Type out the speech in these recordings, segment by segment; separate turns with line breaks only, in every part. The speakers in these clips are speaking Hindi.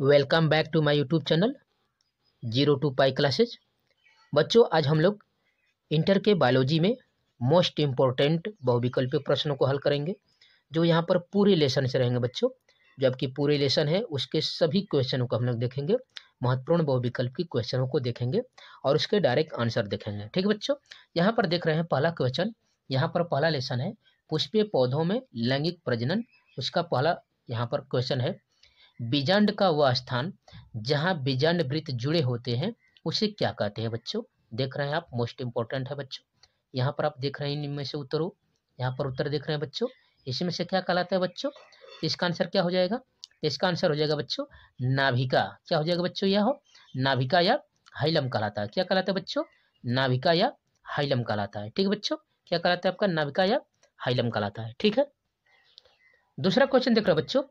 welcome back to my YouTube channel zero to pi classes बच्चों आज हम लोग इंटर के बायोलॉजी में मोस्ट इम्पोर्टेंट बहुविकल्पीय प्रश्नों को हल करेंगे जो यहाँ पर पूरे लेसन से रहेंगे बच्चों जो आपकी पूरे लेसन है उसके सभी क्वेश्चनों को हम लोग देखेंगे महत्वपूर्ण बहुविकल्प की क्वेश्चनों को देखेंगे और उसके डायरेक्ट आंसर देखेंगे ठीक है बच्चों यहाँ पर देख रहे हैं पहला क्वेश्चन यहाँ पर पहला लेसन है पुष्पीय पौधों में लैंगिक प्रजनन उसका पहला यहाँ पर क्वेश्चन है बीजंड का वह स्थान जहां बीजंड वृत्त जुड़े होते हैं उसे क्या कहते हैं बच्चों देख रहे हैं आप मोस्ट इंपॉर्टेंट है बच्चों यहाँ पर आप देख रहे हैं इनमें से उत्तर यहाँ पर उत्तर देख रहे हैं बच्चों इसमें से क्या कहलाता है बच्चों इसका आंसर क्या हो जाएगा इसका आंसर हो जाएगा बच्चों नाभिका क्या हो जाएगा बच्चों यह हो नाभिका या हाइलम कहलाता है क्या कहलाता है बच्चों नाभिका या हाइलम कहलाता है ठीक है बच्चों क्या कहलाता है आपका नाभिका या हाइलम कहलाता है ठीक है दूसरा क्वेश्चन देख रहे हो बच्चों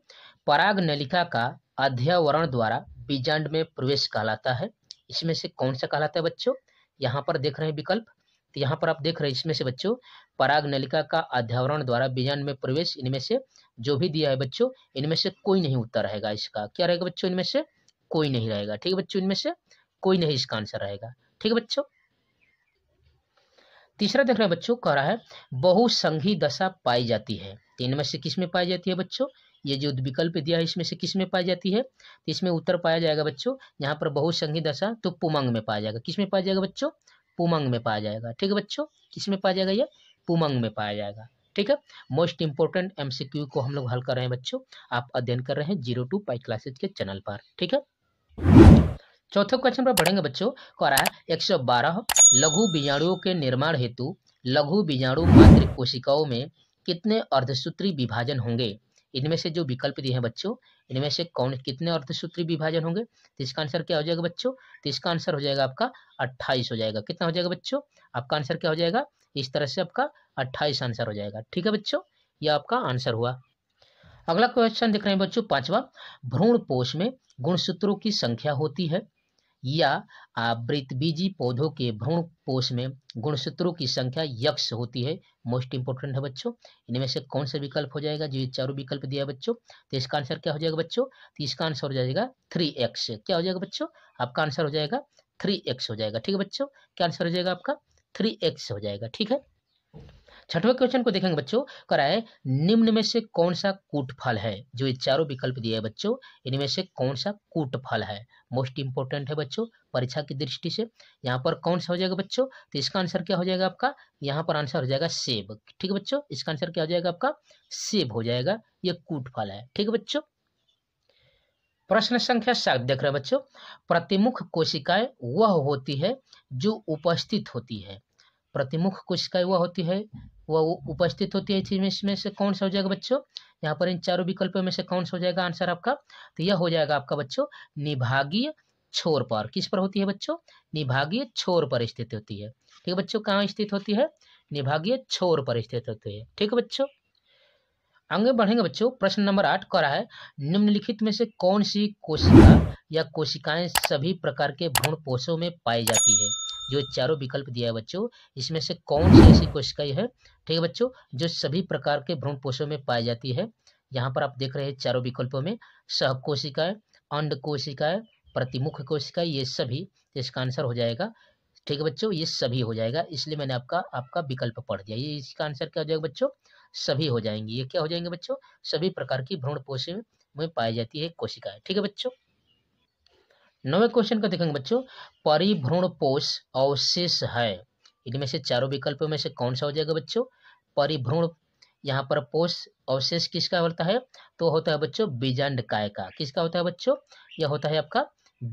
पराग नलिका का अध्यावरण द्वारा बीजांड में प्रवेश कहलाता है इसमें से कौन सा कहलाता है बच्चों यहाँ पर देख रहे हैं विकल्प तो यहाँ पर आप देख रहे हैं इसमें से बच्चों पराग नलिका का अध्यावरण द्वारा बीजांड में प्रवेश इनमें से जो भी दिया है बच्चों इनमें से कोई नहीं उत्तर रहेगा इसका क्या रहेगा बच्चों इनमें से कोई नहीं रहेगा ठीक है बच्चों इनमें से कोई नहीं इसका आंसर रहेगा ठीक है बच्चों तीसरा देख रहे हैं बच्चों कह रहा है बहुसंघी दशा पाई जाती है तो इनमें से किस में पाई जाती है बच्चों ये जो विकल्प दिया है इसमें से किस में पाई जाती है तो इसमें उत्तर पाया जाएगा बच्चों यहाँ पर बहुसंघी दशा तो पुमंग में पाया जाएगा किस में पाया जाएगा बच्चों पुमंग में पाया जाएगा ठीक है बच्चों किस में पाया जाएगा ये पुमंग में पाया जाएगा ठीक है मोस्ट इंपोर्टेंट एमसीक्यू को हम लोग हल कर रहे हैं बच्चों आप अध्ययन कर रहे हैं जीरो टू पाई क्लासेज के चैनल पर ठीक है चौथे क्वेश्चन पर बढ़ेंगे बच्चों कह रहा है एक सौ बारह लघु बीजाणुओं के निर्माण हेतु लघु बीजाणु मातृ कोशिकाओं में कितने अर्धसूत्री विभाजन होंगे इनमें से जो विकल्प दिए हैं बच्चों इनमें से कौन कितने अर्धसूत्री विभाजन होंगे तो इसका आंसर क्या हो जाएगा बच्चों तो इसका आंसर हो जाएगा आपका अट्ठाईस हो जाएगा कितना हो जाएगा बच्चों आपका आंसर क्या हो जाएगा इस तरह से आपका अट्ठाईस आंसर हो जाएगा ठीक है बच्चों यह आपका आंसर हुआ अगला क्वेश्चन देख रहे हैं बच्चों पांचवा भ्रूण पोष में गुणसूत्रों की संख्या होती है या आवृतबीजी पौधों के भ्रूण कोष में गुणसूत्रों की संख्या यक्ष होती है मोस्ट इंपोर्टेंट है बच्चों इनमें से कौन सा विकल्प हो जाएगा जो ये चारों विकल्प दिया है बच्चों तो इसका आंसर क्या हो जाएगा बच्चों तो इसका आंसर हो जाएगा थ्री एक्स क्या हो जाएगा बच्चों आपका आंसर हो जाएगा थ्री एक्स हो जाएगा ठीक है बच्चों क्या आंसर हो जाएगा आपका थ्री एक्स हो जाएगा ठीक है छठवें क्वेश्चन को देखेंगे बच्चों कराए निम्न में से कौन सा कूटफल है जो ये चारों विकल्प दिया है बच्चों इनमें से कौन सा कूटफल है मोस्ट इंपोर्टेंट है बच्चों परीक्षा की दृष्टि से यहाँ पर कौन सा हो जाएगा बच्चों तो इसका आंसर क्या हो जाएगा आपका यहाँ पर आंसर हो जाएगा सेब ठीक है बच्चों इसका आंसर क्या हो जाएगा आपका सेब हो जाएगा ये कूटफल है ठीक है बच्चों प्रश्न संख्या सात देख रहे बच्चों प्रतिमुख कोशिकाएं वह होती है जो उपस्थित होती है प्रतिमुख कोशिकाएं वह होती है वह उपस्थित होती है चीज में इसमें से कौन सा हो जाएगा बच्चों यहाँ पर इन चारों विकल्पों में से कौन सा हो जाएगा आंसर आपका तो यह हो जाएगा आपका बच्चों निभागीय छोर पर किस पर होती है बच्चों निभागीय छोर पर स्थित होती है ठीक है बच्चों कहाँ स्थित होती है निभागीय छोर पर स्थित होती है ठीक है बच्चों आगे बढ़ेंगे बच्चों प्रश्न नंबर आठ करा है निम्नलिखित में से कौन सी कोशिका या कोशिकाएं सभी प्रकार के भ्रूण पोषों में पाई जाती है जो चारों विकल्प दिया है बच्चों इसमें से कौन सी ऐसी कोशिकाएं है ठीक है बच्चों जो सभी प्रकार के भ्रूण पोषों में पाई जाती है यहाँ पर आप देख रहे हैं चारों विकल्पों में सह कोशिकाएं अंड कोशिकाएं प्रतिमुख कोशिका ये सभी इसका आंसर हो जाएगा ठीक है बच्चों ये सभी हो जाएगा इसलिए मैंने आपका आपका विकल्प पढ़ दिया ये इसका आंसर क्या हो जाएगा बच्चों सभी हो जाएंगे ये क्या हो जाएंगे बच्चों सभी प्रकार की भ्रूण पोषण में पाई जाती है कोशिकाएं ठीक है बच्चों नौवे क्वेश्चन का देखेंगे बच्चों परिभ्रूण पोष अवशेष है इनमें से चारों विकल्पों में से कौन सा हो जाएगा बच्चों परिभ्रूण यहाँ पर पोष अवशेष किसका होता है तो होता है बच्चों बीजांड काय का किसका होता है बच्चों यह होता है आपका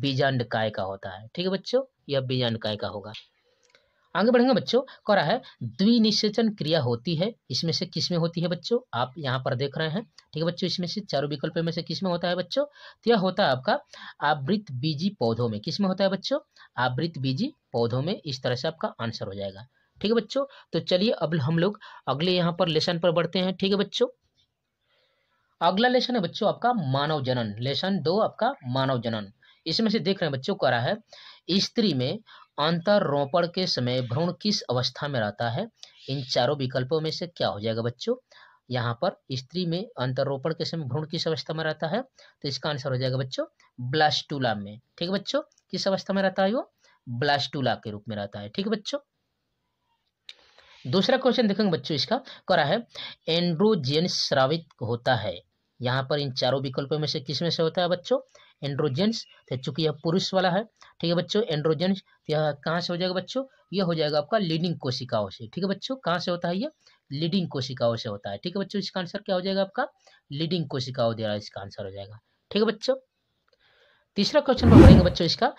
बीजांड काय का होता है ठीक है बच्चों यह बीजांड काय का होगा आगे बढ़ेंगे बच्चों कह रहा है द्विनिषेचन क्रिया होती है इसमें से किसमें होती है बच्चों आप यहाँ पर देख रहे हैं ठीक है बच्चों इसमें से चारों विकल्प में से किसमें होता है बच्चों तो यह होता है आपका आवृत बीजी पौधों में किसमें होता है बच्चों आवृत बीजी पौधों में इस तरह से आपका आंसर हो जाएगा ठीक है बच्चों तो चलिए अब हम लोग अगले यहाँ पर लेसन पर बढ़ते हैं ठीक है बच्चों अगला लेसन है बच्चों आपका मानव जनन लेसन दो आपका मानव जनन इसमें से देख रहे हैं बच्चों कह रहा है स्त्री में अंतरोपण के समय भ्रूण किस अवस्था में रहता है इन चारों विकल्पों में से क्या हो जाएगा बच्चों यहाँ पर स्त्री में अंतरोपण के समय भ्रूण किस अवस्था में रहता है तो इसका आंसर हो जाएगा बच्चों ब्लास्टूला में ठीक है बच्चों किस अवस्था में रहता है वो ब्लास्टूला के रूप में रहता है ठीक बच्चों दूसरा क्वेश्चन देखेंगे बच्चों इसका करा है एंड्रोजेन श्रावित होता है यहाँ पर इन चारों विकल्पों में से किस में से होता है बच्चों एंड्रोजेंस तो चूंकि यह पुरुष वाला है ठीक है बच्चों एंड्रोजन कहाँ से हो जाएगा बच्चों ये हो जाएगा आपका लीडिंग कोशिकाओं से ठीक है बच्चों कहाँ से होता है ये लीडिंग कोशिकाओं से होता है ठीक है बच्चों इसका आंसर क्या हो जाएगा आपका लीडिंग कोशिकाओं द्वारा इसका आंसर हो जाएगा ठीक है बच्चों तीसरा क्वेश्चन पढ़ेंगे बच्चों इसका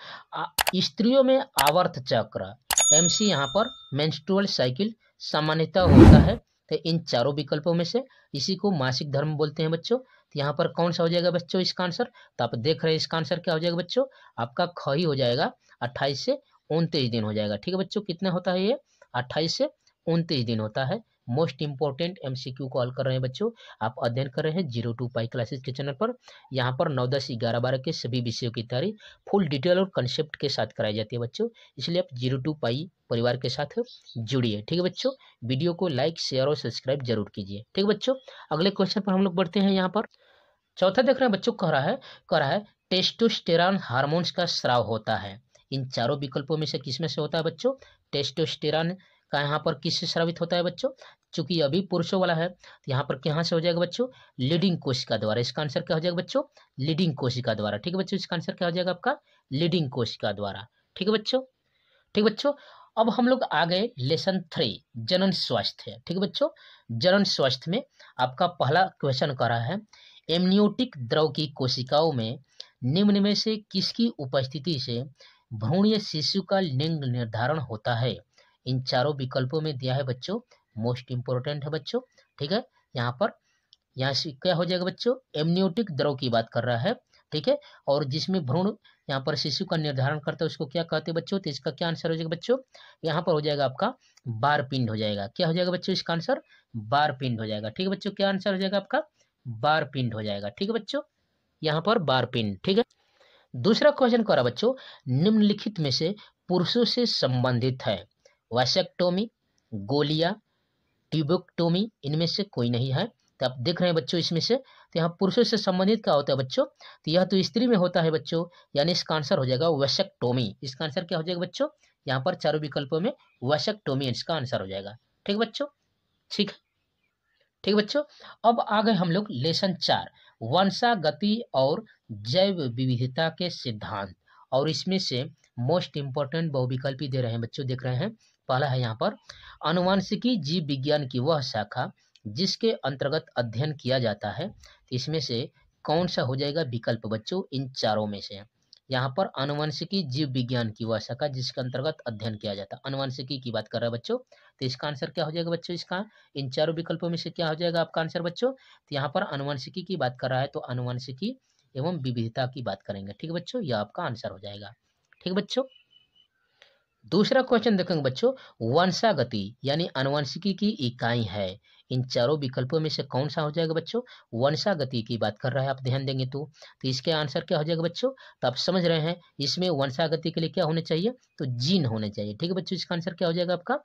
स्त्रियों में आवर्त चक्र एम सी यहाँ पर मेंस्ट्रुअल साइकिल सामान्यतः होता है तो इन चारों विकल्पों में से इसी को मासिक धर्म बोलते हैं बच्चों तो यहाँ पर कौन सा हो जाएगा बच्चों इसका आंसर तो आप देख रहे हैं इसका आंसर क्या हो जाएगा बच्चों आपका ख ही हो जाएगा अट्ठाईस से उनतीस दिन हो जाएगा ठीक है बच्चों कितना होता है ये अट्ठाईस से उनतीस दिन होता है मोस्ट इंपॉर्टेंट एमसीक्यू कॉल कर रहे हैं बच्चों आप अध्ययन कर रहे हैं जीरो टू पाई क्लासेस के चैनल पर यहाँ पर नौ दस ग्यारह बारह के सभी विषयों की तैयारी फुल डिटेल और कंसेप्ट के साथ कराई जाती है बच्चों इसलिए आप जीरो टू पाई परिवार के साथ जुड़िए ठीक है बच्चों वीडियो को लाइक शेयर और सब्सक्राइब जरूर कीजिए ठीक है बच्चों अगले क्वेश्चन पर हम लोग बढ़ते हैं यहाँ पर चौथा देख रहे हैं बच्चों कह रहा है कह रहा है टेस्टोस्टेरॉन हार्मोन्स का स्राव होता है इन चारों विकल्पों में से किसमें से होता है बच्चों टेस्टोस्टेरॉन का यहाँ पर किससे श्रावित होता है बच्चों चूंकि अभी पुरुषों वाला है तो यहाँ पर कहाँ से हो जाएगा बच्चों लीडिंग कोशिका द्वारा इसका आंसर क्या हो जाएगा बच्चों लीडिंग कोशिका द्वारा ठीक है बच्चों इसका आंसर क्या हो जाएगा आपका लीडिंग कोशिका द्वारा ठीक है बच्चों ठीक बच्चों अब हम लोग आ गए लेसन थ्री जनन स्वास्थ्य ठीक है बच्चों जनन स्वास्थ्य में आपका पहला क्वेश्चन कर रहा है एमनियोटिक द्रव की कोशिकाओं में निम्न में से किसकी उपस्थिति से भ्रूणीय शिशु का लिंग निर्धारण होता है इन चारों विकल्पों में दिया है बच्चों मोस्ट इम्पोर्टेंट है बच्चों ठीक है यहाँ पर यहाँ से क्या हो जाएगा बच्चों एमनियोटिक द्रव की बात कर रहा है ठीक है और जिसमें भ्रूण यहाँ पर शिशु का निर्धारण करता है उसको क्या कहते हैं बच्चों तो इसका क्या आंसर हो जाएगा बच्चों यहाँ पर हो जाएगा आपका बार पिंड हो जाएगा क्या हो जाएगा बच्चों इसका आंसर बार पिंड हो जाएगा ठीक है बच्चों क्या आंसर हो जाएगा आपका बार पिंड हो जाएगा ठीक है बच्चों यहाँ पर बार पिंड ठीक है दूसरा क्वेश्चन कह रहा बच्चों निम्नलिखित में से पुरुषों से संबंधित है वैसेक्टोमी गोलिया ट्यूबोक्टोमी इनमें से कोई नहीं है तो आप देख रहे हैं बच्चों इसमें से तो यहाँ पुरुषों से संबंधित क्या होता है बच्चों तो यह तो स्त्री में होता है बच्चों यानी इसका आंसर हो जाएगा वैसेक्टोमी इसका आंसर क्या हो जाएगा बच्चों यहाँ पर चारों विकल्पों में वैसेक्टोमी इसका आंसर हो जाएगा ठीक बच्चों ठीक है ठीक बच्चों अब आ गए हम लोग लेसन चार वंशा गति और जैव विविधता के सिद्धांत और इसमें से मोस्ट इम्पोर्टेंट बहुविकल्पी दे रहे हैं बच्चों देख रहे हैं पहला है यहाँ पर अनुवांशिकी जीव विज्ञान की वह शाखा जिसके अंतर्गत अध्ययन किया जाता है इसमें से कौन सा हो जाएगा विकल्प बच्चों इन चारों में से यहाँ पर अनुवंशिकी जीव विज्ञान की वह शाखा जिसके अंतर्गत अध्ययन किया जाता है अनुवंशिकी की बात कर रहे हैं बच्चों तो इसका आंसर क्या हो जाएगा बच्चों इसका इन चारों विकल्पों में से क्या हो जाएगा आपका आंसर बच्चों तो यहाँ पर अनुवंशिकी की बात कर रहा है तो अनुवंशिकी एवं विविधता की बात करेंगे ठीक है बच्चों यह आपका आंसर हो जाएगा ठीक बच्चों दूसरा क्वेश्चन देखेंगे बच्चों वंशागति यानी अनुवंशिकी की इकाई है इन चारों विकल्पों में से कौन सा हो जाएगा बच्चों वंशागति की बात कर रहा है आप ध्यान देंगे तो तो इसके आंसर क्या हो जाएगा बच्चों तो आप समझ रहे हैं इसमें वंशागति के लिए क्या होने चाहिए तो जीन होने चाहिए ठीक है बच्चों इसका आंसर क्या हो जाएगा आपका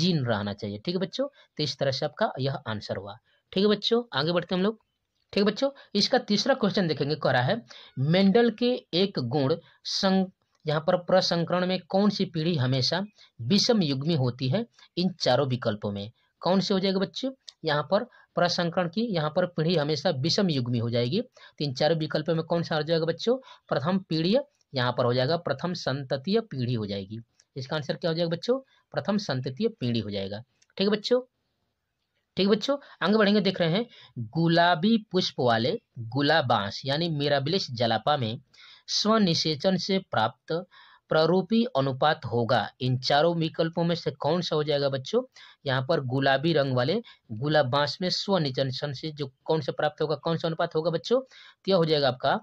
जीन रहना चाहिए ठीक है बच्चों तो इस तरह से आपका यह आंसर हुआ ठीक है बच्चों आगे बढ़ते हम लोग ठीक है बच्चों इसका तीसरा क्वेश्चन देखेंगे कह रहा है मेंडल के एक गुण यहाँ पर प्रसंकरण में कौन सी पीढ़ी हमेशा विषम युग्मी होती है इन चारों विकल्पों में कौन से हो जाएगा बच्चों यहाँ पर प्रसंकरण की यहाँ पर पीढ़ी हमेशा विषम युग्मी हो जाएगी तो इन चारों विकल्पों में कौन सा हो जाएगा बच्चों प्रथम पीढ़ी यहाँ पर हो जाएगा प्रथम संततीय पीढ़ी हो जाएगी इसका आंसर क्या हो जाएगा बच्चों प्रथम संततीय पीढ़ी हो जाएगा ठीक है बच्चों ठीक बच्चों आगे बढ़ेंगे देख रहे हैं गुलाबी पुष्प वाले गुलाबांस यानी मेराबिलिस जलापा में स्वनिषेचन से प्राप्त प्ररूपी अनुपात होगा इन चारों विकल्पों में से कौन सा हो जाएगा बच्चों यहाँ पर गुलाबी रंग वाले गुलाब बांस में स्वनिचन से जो कौन सा प्राप्त होगा कौन सा अनुपात होगा बच्चों तो यह हो जाएगा आपका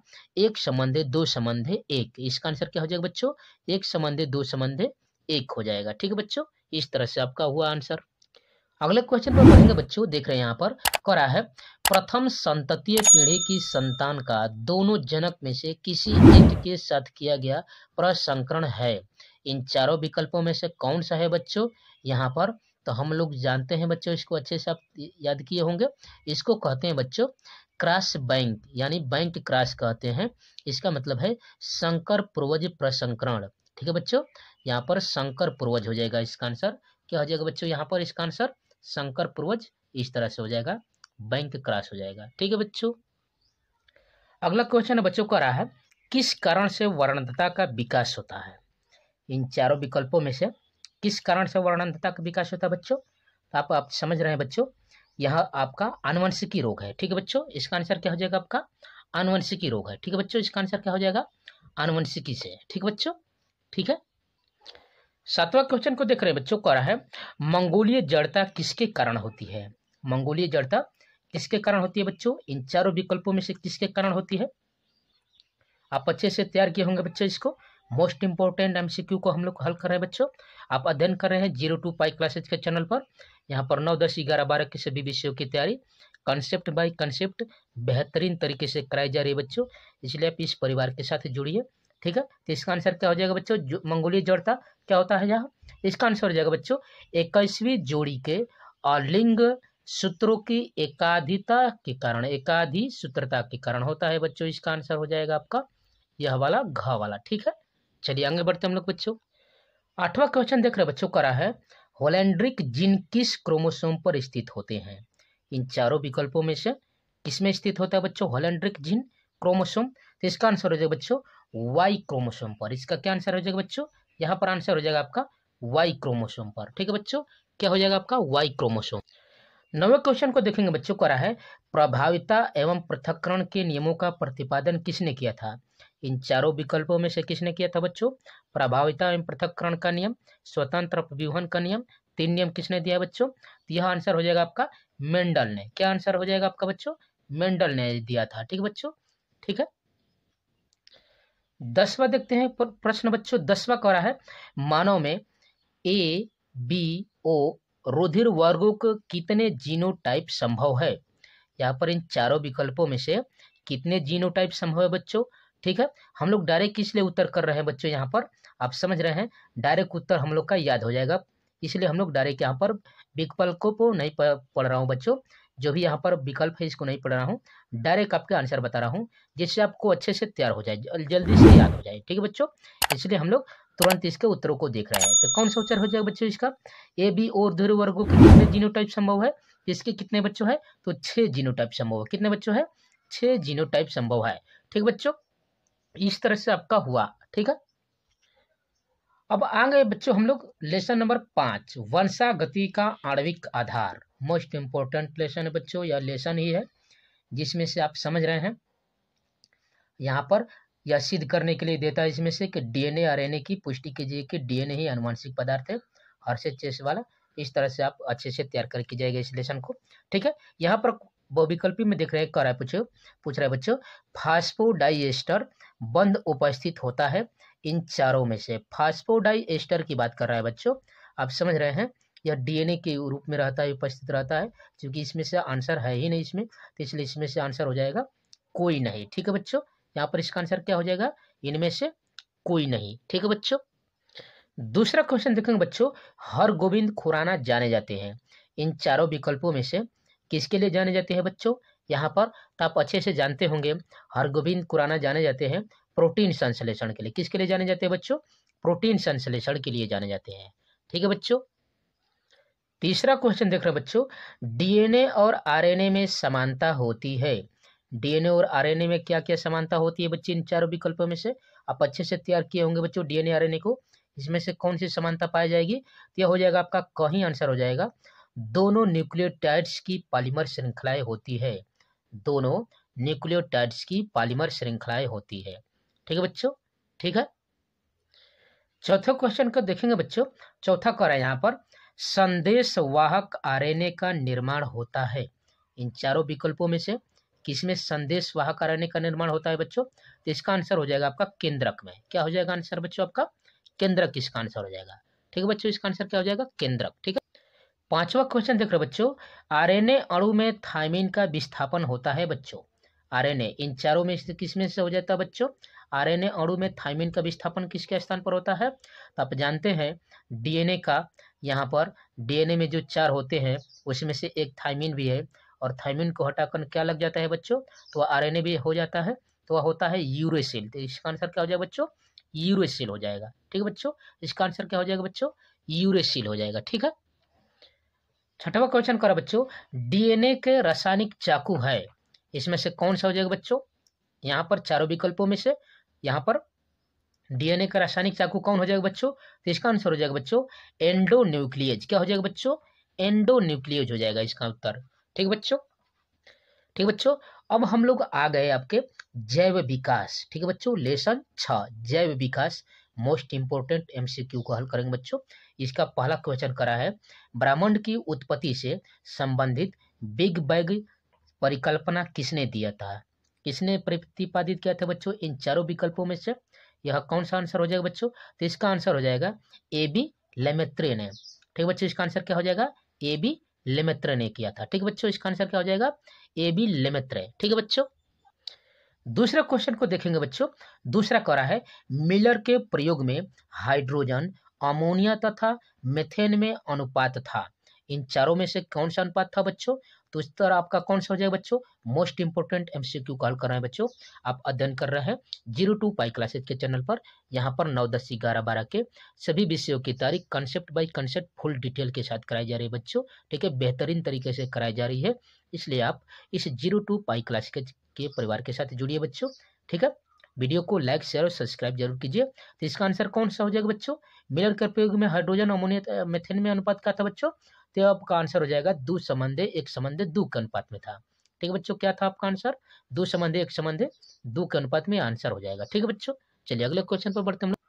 एक संबंधे दो संबंधे एक इसका आंसर क्या हो जाएगा बच्चों एक संबंधे दो संबंधे एक हो जाएगा ठीक है बच्चों इस तरह से आपका हुआ आंसर अगले क्वेश्चन पर पढ़ेंगे बच्चों देख रहे हैं यहाँ पर करा है प्रथम संततीय पीढ़ी की संतान का दोनों जनक में से किसी एक के साथ किया गया प्रसंकरण है इन चारों विकल्पों में से कौन सा है बच्चों यहाँ पर तो हम लोग जानते हैं बच्चों इसको अच्छे से आप याद किए होंगे इसको कहते हैं बच्चों क्रास बैंक यानी बैंक क्रास कहते हैं इसका मतलब है शंकर पूर्वज प्रसंकरण ठीक है बच्चों यहाँ पर शंकर पूर्वज हो जाएगा इसका आंसर क्या हो जाएगा बच्चों यहाँ पर इसका आंसर संकर पूर्वज इस तरह से हो जाएगा बैंक क्रॉस हो जाएगा ठीक है बच्चों अगला क्वेश्चन है बच्चों का रहा है किस कारण से वर्णधता का विकास होता है इन चारों विकल्पों में से किस कारण से वर्णधता का विकास होता है बच्चों तो आप आप समझ रहे हैं बच्चों यह आपका अनुवंशिकी रोग है ठीक है बच्चों इसका आंसर क्या हो जाएगा आपका अनुवंशिकी रोग है ठीक है बच्चों इसका आंसर क्या हो जाएगा अनुवंशिकी से ठीक है बच्चों ठीक है सातवां क्वेश्चन को देख रहे हैं बच्चों को रहा है मंगोलीय जड़ता किसके कारण होती है मंगोलीय जड़ता किसके कारण होती है बच्चों इन चारों विकल्पों में से किसके कारण होती है आप अच्छे से तैयार किए होंगे बच्चे इसको मोस्ट इंपॉर्टेंट एमसीक्यू को हम लोग हल कर रहे हैं बच्चों आप अध्ययन कर रहे हैं जीरो टू पाई क्लासेज के चैनल पर यहाँ पर नौ दस ग्यारह बारह के सभी विषयों की तैयारी कंसेप्ट बाई कंसेप्ट बेहतरीन तरीके से कराई जा रही है बच्चों इसलिए आप इस परिवार के साथ जुड़िए ठीक है तो इसका आंसर क्या हो जाएगा बच्चों मंगोलीय जड़ता क्या होता है यहाँ इसका आंसर हो जाएगा बच्चों इक्कीसवीं जोड़ी के अलिंग लिंग सूत्रों की एकाधिता के कारण एकाधि सूत्रता के कारण होता है बच्चों इसका आंसर हो जाएगा आपका यह वाला घ वाला ठीक है चलिए आगे बढ़ते हम लोग बच्चों आठवां क्वेश्चन देख रहे बच्चों करा है होलैंड्रिक जिन किस क्रोमोसोम पर स्थित होते हैं इन चारों विकल्पों में से किसमें स्थित होता है बच्चों होलैंड्रिक जिन क्रोमोसोम तो इसका आंसर हो जाएगा बच्चों वाई क्रोमोसोम पर इसका क्या आंसर हो जाएगा बच्चों यहाँ पर आंसर हो जाएगा आपका वाई क्रोमोसोम पर ठीक है बच्चों क्या हो जाएगा आपका वाई क्रोमोसोम नवे क्वेश्चन को देखेंगे बच्चों रहा है प्रभाविता एवं पृथककरण के नियमों का प्रतिपादन किसने किया था इन चारों विकल्पों में से किसने किया था बच्चों प्रभाविता एवं पृथककरण का नियम स्वतंत्र अपव्यूहन का नियम तीन नियम किसने दिया बच्चों तो यह आंसर हो जाएगा आपका मेंडल ने क्या आंसर हो जाएगा आपका बच्चों मेंडल ने दिया था ठीक बच्चों ठीक है दसवा देखते हैं प्रश्न बच्चों दसवा कह रहा है मानव में ए बी ओ रुधिर वर्गों के कितने जीनो टाइप संभव है यहाँ पर इन चारों विकल्पों में से कितने जीनो टाइप संभव है बच्चों ठीक है हम लोग डायरेक्ट इसलिए उत्तर कर रहे हैं बच्चों यहाँ पर आप समझ रहे हैं डायरेक्ट उत्तर हम लोग का याद हो जाएगा इसलिए हम लोग डायरेक्ट यहाँ पर विकल्पों को नहीं पढ़ रहा हूँ बच्चों जो भी यहाँ पर विकल्प है इसको नहीं पढ़ रहा हूँ डायरेक्ट आपके आंसर बता रहा हूँ जिससे आपको अच्छे से तैयार हो जाए जल्दी से याद हो जाए ठीक है बच्चों इसलिए हम लोग तुरंत इसके उत्तरों को देख रहे हैं तो कौन सा उत्तर हो जाएगा बच्चों इसका ए बी और ध्रुव वर्गो के कितने जीनोटाइप संभव है इसके कितने बच्चों है तो छः टाइप संभव है कितने बच्चों है छः टाइप संभव है ठीक बच्चों इस तरह से आपका हुआ ठीक है अब आ गए बच्चों हम लोग लेसन नंबर पांच वंशा गति का आणविक आधार मोस्ट इम्पोर्टेंट लेसन है बच्चों या लेसन ही है जिसमें से आप समझ रहे हैं यहाँ पर यह सिद्ध करने के लिए देता है इसमें से कि डीएनए आरएनए की पुष्टि कीजिए कि डीएनए ही अनुवांशिक पदार्थ है हर से चेस वाला इस तरह से आप अच्छे से तैयार करके जाएगा इस लेसन को ठीक है यहाँ पर बहुविकल्पी में देख रहे हैं कर रहा है पूछो पूछ रहे बच्चों फास्फोडाइएस्टर बंद उपस्थित होता है इन चारों में से फास्फोडाई एस्टर की बात कर रहा है बच्चों आप समझ रहे हैं यह डीएनए के रूप में रहता है उपस्थित रहता है क्योंकि इसमें से आंसर है ही नहीं इसमें तो इसलिए इसमें से आंसर हो जाएगा कोई नहीं ठीक है बच्चों यहाँ पर इसका आंसर क्या हो जाएगा इनमें से कोई नहीं ठीक है बच्चों दूसरा क्वेश्चन देखेंगे बच्चों हर गोविंद खुराना जाने जाते हैं इन चारों विकल्पों में से किसके लिए जाने जाते हैं बच्चों यहाँ पर तो आप अच्छे से जानते होंगे हर गोविंद खुराना जाने जाते हैं प्रोटीन संश्लेषण के लिए किसके लिए जाने जाते हैं बच्चों प्रोटीन संश्लेषण के लिए जाने जाते हैं ठीक है बच्चों तीसरा क्वेश्चन देख रहे हैं बच्चों डीएनए और आरएनए में समानता होती है डीएनए और आरएनए में क्या क्या समानता होती है बच्चे इन चारों विकल्पों में से आप अच्छे से तैयार किए होंगे बच्चों डीएनए आरएनए को इसमें से कौन सी समानता पाई जाएगी तो यह हो जाएगा आपका कहीं आंसर हो जाएगा दोनों न्यूक्लियोटाइड्स की पालीमर श्रृंखलाएं होती है दोनों न्यूक्लियोटाइड्स की पालीमर श्रृंखलाएं होती है ठीक है बच्चों ठीक है चौथे क्वेश्चन को देखेंगे बच्चों चौथा कर यहाँ पर संदेश वाहक आरएनए का निर्माण होता है इन चारों विकल्पों में से किसमें संदेश वाहक आरएनए का निर्माण होता है बच्चों तो इसका आंसर हो जाएगा आपका केंद्रक में क्या हो जाएगा आंसर बच्चों आपका केंद्रक इसका आंसर हो जाएगा ठीक है बच्चों इसका आंसर क्या हो जाएगा केंद्रक ठीक है पांचवा क्वेश्चन देख रहे बच्चों आरएनए अणु में थायमिन का विस्थापन होता है बच्चों आरएनए इन चारों में किसमें से हो जाता है बच्चों आरएनए अणु में थाइमिन का विस्थापन किसके स्थान पर होता है तो आप जानते हैं डीएनए का यहाँ पर डीएनए में जो चार होते हैं उसमें से एक थाइमिन भी है और थाइमिन को हटाकर क्या लग जाता है बच्चों तो आरएनए भी हो जाता है तो वह होता है यूरोसिल तो इसका आंसर क्या हो जाएगा बच्चों यूरोसिल हो जाएगा ठीक है बच्चों इसका आंसर क्या हो जाएगा बच्चों यूरोसिल हो जाएगा ठीक है छठवा क्वेश्चन करो बच्चों डीएनए के रासायनिक चाकू है इसमें से कौन सा हो जाएगा बच्चों यहाँ पर चारों विकल्पों में से यहाँ पर डीएनए का रासायनिक चाकू कौन हो जाएगा बच्चों तो इसका आंसर हो जाएगा बच्चों एंडो न्यूक्लियज क्या हो जाएगा बच्चों एंडो न्यूक्लियज हो जाएगा इसका उत्तर ठीक बच्चों ठीक बच्चों अब हम लोग आ गए आपके जैव विकास ठीक है बच्चों लेसन छ जैव विकास मोस्ट इंपोर्टेंट एमसीक्यू को हल करेंगे बच्चों इसका पहला क्वेश्चन करा है ब्राह्मण की उत्पत्ति से संबंधित बिग बैग परिकल्पना किसने दिया था किसने प्रतिपादित किया था बच्चों इन चारों विकल्पों में से यह कौन सा आंसर हो जाएगा बच्चों तो इसका आंसर हो जाएगा ए बी लेमेत्र ने ठीक बच्चों इसका आंसर क्या हो जाएगा ए बी लेमेत्र ने किया था ठीक बच्चों इसका आंसर क्या हो जाएगा ए बी लेमेत्र ठीक है बच्चों दूसरा क्वेश्चन को देखेंगे बच्चों दूसरा कह है मिलर के प्रयोग में हाइड्रोजन अमोनिया तथा मेथेन में अनुपात था इन चारों में से कौन सा अनुपात था बच्चों तो इस तरह आपका कौन सा हो जाएगा बच्चों मोस्ट इंपोर्टेंट एमसीक्यू कॉल कर रहे हैं बच्चों आप अध्ययन कर रहे हैं जीरो टू पाई क्लासेज के चैनल पर यहाँ पर नौ दस ग्यारह बारह के सभी विषयों की तारीख concept by concept full detail के साथ कराई जा रही है बच्चों ठीक है बेहतरीन तरीके से कराई जा रही है इसलिए आप इस जीरो टू पाई क्लास के, के परिवार के साथ जुड़िए बच्चों ठीक है वीडियो को लाइक शेयर और सब्सक्राइब जरूर कीजिए तो इसका आंसर कौन सा हो जाएगा बच्चों मिलर के प्रयोग में हाइड्रोजन अमोनिया मेथेन में अनुपात का था बच्चों तो आपका आंसर हो जाएगा दो संबंधे एक संबंधे दो के अनुपात में था ठीक है बच्चों क्या था आपका आंसर दो संबंधे एक संबंधे दो के अनुपात में आंसर हो जाएगा ठीक है बच्चों चलिए अगले क्वेश्चन पर बढ़ते हम लोग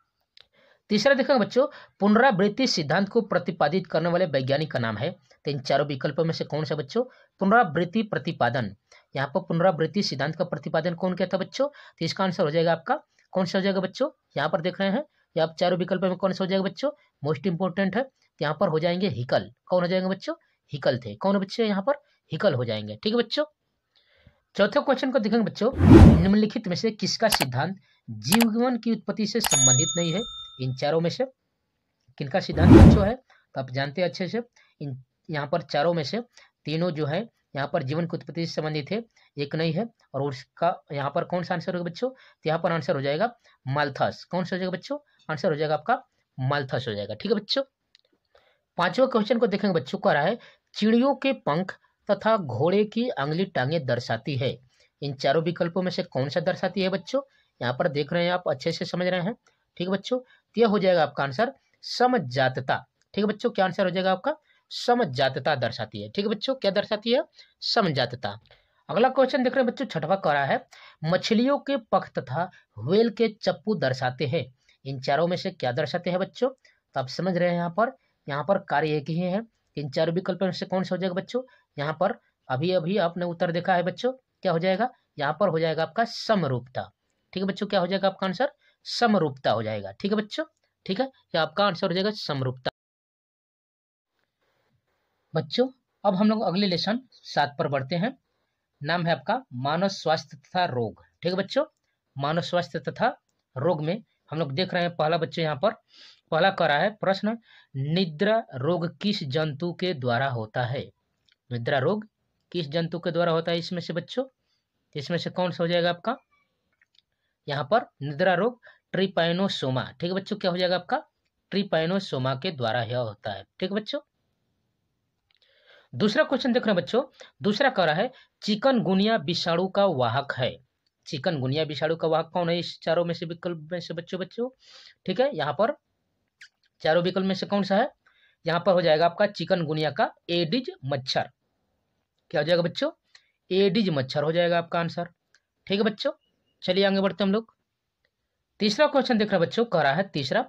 तीसरा देखा बच्चों पुनरावृत्ति सिद्धांत को प्रतिपादित करने वाले वैज्ञानिक का नाम है तो इन चारों विकल्पों में से कौन सा बच्चों पुनरावृत्ति प्रतिपादन यहाँ पर पुनरावृत्ति सिद्धांत का प्रतिपादन कौन कहता था बच्चों तो इसका आंसर हो जाएगा आपका कौन सा हो जाएगा बच्चों यहाँ पर देख रहे हैं या आप चारों विकल्प में कौन सा हो जाएगा बच्चों मोस्ट इंपोर्टेंट है यहाँ पर हो जाएंगे हिकल कौन हो जाएंगे बच्चों हिकल थे कौन बच्चे यहाँ पर हिकल हो जाएंगे ठीक है बच्चों चौथे क्वेश्चन को देखेंगे बच्चों निम्नलिखित में से किसका सिद्धांत जीवन की उत्पत्ति से संबंधित नहीं है इन चारों में से किनका सिद्धांत बच्चों है तो आप जानते हैं अच्छे से इन यहाँ पर चारों में से तीनों जो है यहाँ पर जीवन की उत्पत्ति से संबंधित है एक नहीं है और उसका यहाँ पर कौन सा आंसर होगा बच्चों तो यहाँ पर आंसर हो जाएगा मालथस कौन सा हो जाएगा बच्चों आंसर हो जाएगा आपका मालथस हो जाएगा ठीक है बच्चों पांचवा क्वेश्चन को देखेंगे बच्चों आ रहा है चिड़ियों के पंख तथा घोड़े की अंगली टांगे दर्शाती है इन चारों विकल्पों में से कौन सा दर्शाती है बच्चों यहाँ पर देख रहे हैं आप अच्छे से समझ रहे हैं ठीक है बच्चों तो यह हो जाएगा आपका आंसर समझातता ठीक है बच्चों क्या आंसर हो जाएगा आपका समजातता दर्शाती है ठीक है बच्चों क्या दर्शाती है समजातता अगला क्वेश्चन देख रहे हैं बच्चों छठवा कह रहा है मछलियों के पख तथा व्हेल के चप्पू दर्शाते हैं इन चारों में से क्या दर्शाते हैं बच्चों तो आप समझ रहे हैं यहाँ पर यहाँ पर कार्य एक ही है इन चार विकल्प में से कौन सा हो जाएगा बच्चों यहाँ पर अभी अभी आपने उत्तर देखा है बच्चों क्या हो जाएगा यहाँ पर हो जाएगा आपका समरूपता ठीक है बच्चों क्या हो जाएगा आपका आंसर समरूपता हो जाएगा ठीक है बच्चों ठीक है या आपका आंसर हो जाएगा समरूपता बच्चों अब हम लोग अगले लेसन सात पर बढ़ते हैं नाम है आपका मानव स्वास्थ्य तथा रोग ठीक है बच्चों मानव स्वास्थ्य तथा रोग में हम लोग देख रहे हैं पहला बच्चे यहाँ पर पहला करा है प्रश्न निद्रा रोग किस जंतु के द्वारा होता है निद्रा रोग किस जंतु के द्वारा होता है इसमें से बच्चों इसमें से कौन सा हो जाएगा आपका यहाँ पर निद्रा रोग ट्रिपाइनोसोमा ठीक है बच्चों क्या हो जाएगा आपका ट्रिपाइनोसोमा के द्वारा यह होता है ठीक है बच्चों दूसरा क्वेश्चन देख रहे हैं बच्चों दूसरा कह रहा है चिकन गुनिया विषाणु का वाहक है चिकनगुनिया विषाणु का वाहक कौन है इस चारों में से विकल्प में से बच्चों बच्चों ठीक है यहाँ पर चारों विकल्प में से कौन सा है यहाँ पर हो जाएगा आपका चिकनगुनिया का एडिज मच्छर क्या हो जाएगा बच्चों एडिज मच्छर हो जाएगा आपका आंसर ठीक है बच्चों चलिए आगे बढ़ते हम लोग तीसरा क्वेश्चन देख रहे बच्चों कह रहा है तीसरा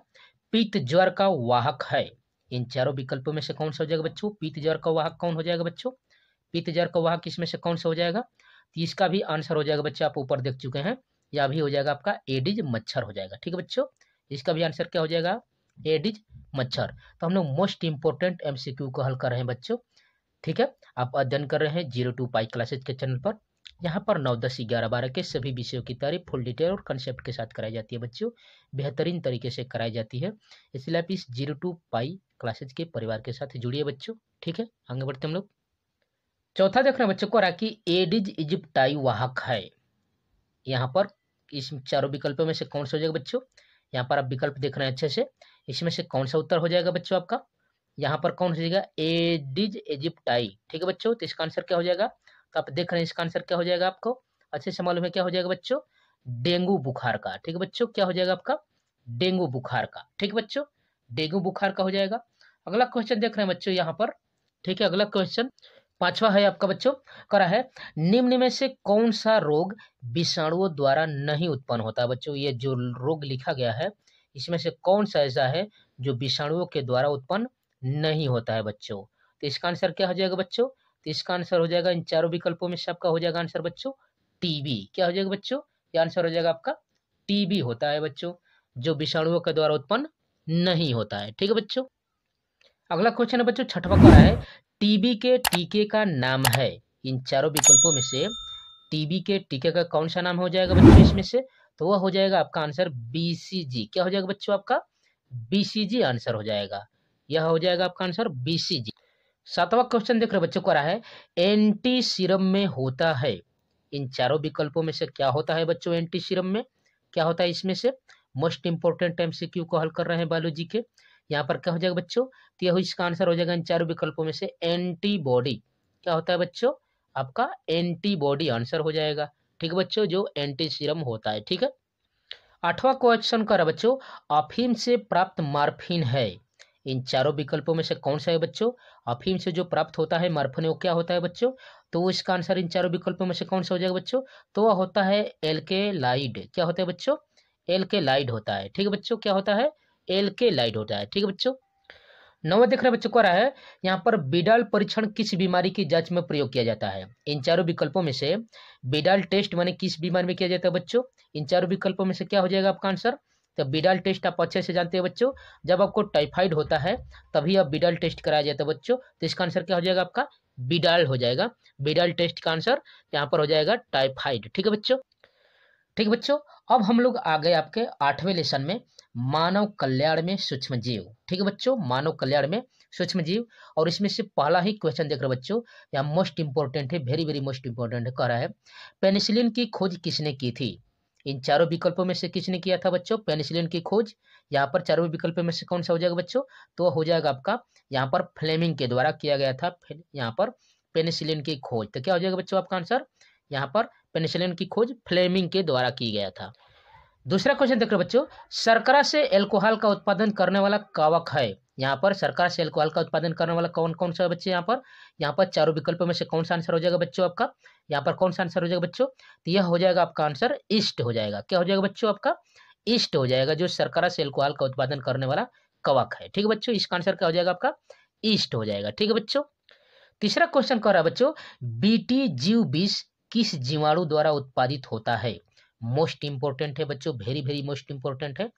पीत ज्वर का वाहक है इन चारों विकल्पों में से कौन सा हो जाएगा बच्चों पीत ज्वर का वाहक कौन हो जाएगा बच्चों पीत ज्वर का वाहक इसमें से कौन सा हो जाएगा तो इसका भी आंसर हो जाएगा बच्चे आप ऊपर देख चुके हैं या भी हो जाएगा आपका एडिज मच्छर हो जाएगा ठीक है बच्चों इसका भी आंसर क्या हो जाएगा एडिज मच्छर तो हम लोग मोस्ट इंपॉर्टेंट एमसीक्यू को हल कर रहे हैं बच्चों ठीक है आप अध्ययन कर रहे हैं जीरो टू पाई क्लासेज के चैनल पर यहाँ पर नौ दस ग्यारह बारह के सभी विषयों की तारीफ फुल डिटेल और कंसेप्ट के साथ कराई जाती है बच्चों बेहतरीन तरीके से कराई जाती है इसलिए आप इस जीरो टू पाई क्लासेज के परिवार के साथ जुड़िए बच्चों ठीक है आगे बढ़ते हम लोग चौथा देख रहे हैं बच्चों को राखी एडिज इजिप्टाई वाहक है यहाँ पर इस चारों विकल्पों में से कौन सा हो जाएगा बच्चों यहाँ पर आप विकल्प देख रहे हैं अच्छे से इसमें से कौन सा उत्तर हो जाएगा बच्चों आपका यहाँ पर कौन हो जाएगा एडिज इजिप्टाई ठीक है बच्चों तो इसका आंसर क्या हो जाएगा तो आप देख रहे हैं इसका आंसर क्या हो जाएगा आपको अच्छे से मालूम है क्या हो जाएगा बच्चों डेंगू बुखार का ठीक है बच्चों क्या हो जाएगा आपका डेंगू बुखार का ठीक है बच्चों डेंगू बुखार का हो जाएगा अगला क्वेश्चन देख रहे हैं बच्चों यहाँ पर ठीक है अगला क्वेश्चन पांचवा है आपका बच्चों करा है निम्न में से कौन सा रोग विषाणुओं द्वारा नहीं उत्पन्न होता है बच्चों ये जो रोग लिखा गया है इसमें से कौन सा ऐसा है जो विषाणुओं के द्वारा उत्पन्न नहीं होता है बच्चों तो इसका आंसर क्या हो जाएगा बच्चों तो इसका आंसर हो जाएगा इन चारों विकल्पों में से आपका हो जाएगा आंसर बच्चों टीबी क्या हो जाएगा बच्चों ये आंसर हो जाएगा आपका टीबी होता है बच्चों जो विषाणुओं के द्वारा उत्पन्न नहीं होता है ठीक है बच्चों अगला क्वेश्चन है बच्चों छठवा का है टीबी के टीके का नाम है इन चारों विकल्पों में से टीबी के टीके का कौन सा नाम हो जाएगा बच्चों इसमें से तो वह हो जाएगा आपका आंसर बीसीजी क्या हो जाएगा बच्चों आपका बीसीजी आंसर हो जाएगा यह हो जाएगा आपका आंसर बीसीजी सातवां क्वेश्चन देख रहे बच्चों को रहा है एंटी सीरम में होता है इन चारों विकल्पों में से क्या होता है बच्चों एंटी सीरम में क्या होता है इसमें से मोस्ट इंपोर्टेंट एमसीक्यू को हल कर रहे हैं बायोलॉजी के यहाँ पर क्या हो जाएगा बच्चों तो यह इसका आंसर हो जाएगा इन चारों विकल्पों में से एंटीबॉडी क्या होता है बच्चों आपका एंटीबॉडी आंसर हो जाएगा ठीक है बच्चों जो एंटी सीरम होता है ठीक है आठवां क्वेश्चन कर बच्चों अफीम से प्राप्त मार्फिन है इन चारों विकल्पों में से कौन सा है बच्चों अफीम से जो प्राप्त होता है मार्फिन वो क्या होता है बच्चों तो इसका आंसर इन चारों विकल्पों में से कौन सा हो जाएगा बच्चों तो वह होता है एल्केलाइड क्या होता है बच्चों एल्केलाइड होता है ठीक है बच्चों क्या होता है एल के लाइड होता है ठीक है बच्चों नवा देख रहे बच्चों को रहा है यहाँ पर बिडाल परीक्षण किस बीमारी की जांच में प्रयोग किया जाता है इन चारों विकल्पों में से बिडाल टेस्ट माने किस बीमारी में किया जाता है बच्चों इन चारों विकल्पों में से क्या हो जाएगा आपका आंसर तो बिडाल टेस्ट आप अच्छे से जानते हैं बच्चों जब आपको टाइफाइड होता है तभी आप बिडाल टेस्ट कराया जाता है बच्चों तो इसका आंसर क्या हो जाएगा आपका बिडाल हो जाएगा बिडाल टेस्ट का आंसर यहाँ पर हो जाएगा टाइफाइड ठीक है बच्चों ठीक है बच्चों अब हम लोग आ गए आपके आठवें लेसन में मानव कल्याण में सूक्ष्म जीव ठीक है बच्चों मानव कल्याण में सूक्ष्म जीव और इसमें से पहला ही क्वेश्चन देख रहे बच्चों यहाँ मोस्ट इंपॉर्टेंट है वेरी वेरी मोस्ट इंपॉर्टेंट कह रहा है पेनिसिलिन की खोज किसने की थी इन चारों विकल्पों में से किसने किया था बच्चों पेनिसिलिन की खोज यहाँ पर चारों विकल्पों में से कौन सा हो जाएगा बच्चों तो हो जाएगा आपका यहाँ पर फ्लेमिंग के द्वारा किया गया था यहाँ पर पेनिसिलिन की खोज तो क्या हो जाएगा बच्चों आपका आंसर यहाँ पर पेनिसिलिन की खोज फ्लेमिंग के द्वारा की गया था दूसरा क्वेश्चन देख रहे बच्चों सरकरा से एल्कोहल का उत्पादन करने वाला कवक है यहाँ पर सरकार से एल्कोहल का उत्पादन करने वाला कौन कौन सा बच्चे यहाँ पर यहाँ पर चारों विकल्पों में से कौन सा आंसर हो जाएगा बच्चों आपका यहाँ पर कौन सा आंसर हो जाएगा बच्चों तो यह हो जाएगा आपका आंसर ईस्ट हो जाएगा क्या हो जाएगा बच्चों आपका ईस्ट हो जाएगा जो सरकार से एल्कोहल का उत्पादन करने वाला कवक है ठीक है बच्चों इसका आंसर क्या हो जाएगा आपका ईस्ट हो जाएगा ठीक है बच्चों तीसरा क्वेश्चन कह रहा है बच्चों बीटी जीव बीस किस जीवाणु द्वारा उत्पादित होता है मोस्ट इम्पोर्टेंट है बच्चों वेरी वेरी मोस्ट इम्पोर्टेंट है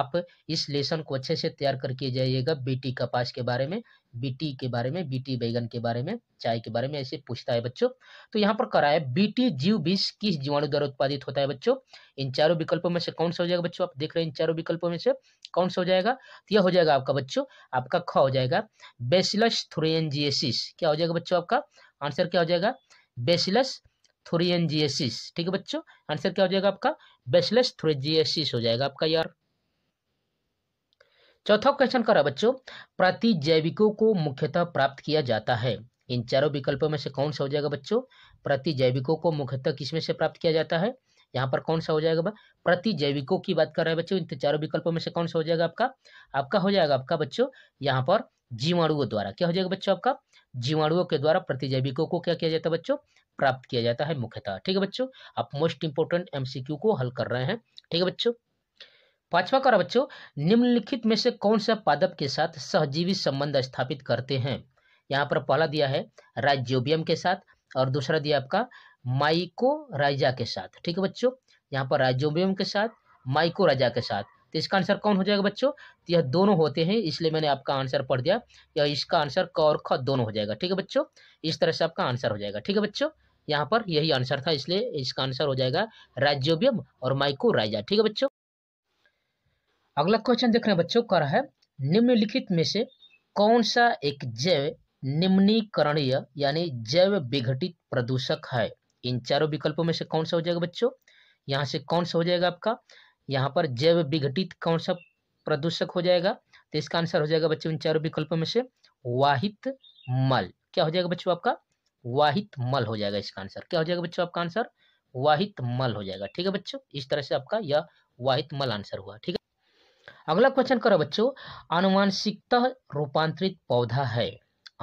आप इस लेसन को अच्छे से तैयार करके जाइएगा बीटी कपास के बारे में बीटी के बारे में बीटी बैगन के बारे में चाय के बारे में ऐसे पूछता है बच्चों तो यहाँ पर कराया बीटी जीव बीस किस जीवाणु द्वारा उत्पादित होता है बच्चों इन चारों विकल्पों में से कौन सा हो जाएगा बच्चों आप देख रहे हैं इन चारों विकल्पों में से कौन सा हो जाएगा तो यह हो जाएगा आपका बच्चों आपका ख हो जाएगा बेसिलस थ्रोएनजीएसिस क्या हो जाएगा बच्चों आपका आंसर क्या हो जाएगा बेसिलस थोरियनजिएसिस ठीक है बच्चों आंसर क्या हो जाएगा आपका बेसलेस थोरिजिएसिस हो जाएगा आपका यार चौथा क्वेश्चन करा बच्चों प्रतिजैविकों को मुख्यतः प्राप्त किया जाता है इन चारों विकल्पों में से कौन सा हो जाएगा बच्चों प्रतिजैविकों को मुख्यतः किसमें से प्राप्त किया जाता है यहाँ पर कौन सा हो जाएगा प्रतिजैविकों की बात कर रहे हैं बच्चों इन चारों विकल्पों में से कौन सा हो जाएगा आपका आपका हो जाएगा आपका बच्चों यहाँ पर जीवाणुओं द्वारा क्या हो जाएगा बच्चों आपका जीवाणुओं के द्वारा प्रतिजैविकों को क्या किया जाता है बच्चों प्राप्त किया जाता है मुख्यतः ठीक है बच्चों आप मोस्ट इंपोर्टेंट एमसीक्यू को हल कर रहे हैं ठीक है बच्चों पांचवा कर बच्चों निम्नलिखित में से कौन सा पादप के साथ सहजीवी संबंध स्थापित करते हैं यहाँ पर पहला दिया है राइजोबियम के साथ और दूसरा दिया आपका माइकोराइजा के साथ ठीक है बच्चों यहाँ पर राइजोबियम के साथ माइकोराइजा के साथ तो इसका आंसर कौन हो जाएगा बच्चों तो यह दोनों होते हैं इसलिए मैंने आपका आंसर पढ़ दिया या इसका आंसर क और ख दोनों हो जाएगा ठीक है बच्चों इस तरह से आपका आंसर हो जाएगा ठीक है बच्चों यहाँ पर यही आंसर था इसलिए इसका आंसर हो जाएगा राज्योबियम और माइको राइजा ठीक है बच्चों अगला क्वेश्चन देख रहे हैं बच्चों कर है निम्नलिखित में से कौन सा एक जैव निम्नीकरणीय यानी जैव विघटित प्रदूषक है इन चारों विकल्पों में से कौन सा हो जाएगा बच्चों यहाँ से कौन सा हो जाएगा आपका यहाँ पर जैव विघटित कौन सा प्रदूषक हो जाएगा तो इसका आंसर हो जाएगा बच्चों इन चारों विकल्पों में से वाहित मल क्या हो जाएगा बच्चों आपका वाहित मल हो जाएगा इसका आंसर क्या हो जाएगा बच्चों आपका आंसर वाहित मल हो जाएगा ठीक है बच्चों इस तरह से आपका यह वाहित मल आंसर हुआ ठीक है अगला क्वेश्चन करो बच्चों अनुवांशिकता रूपांतरित पौधा है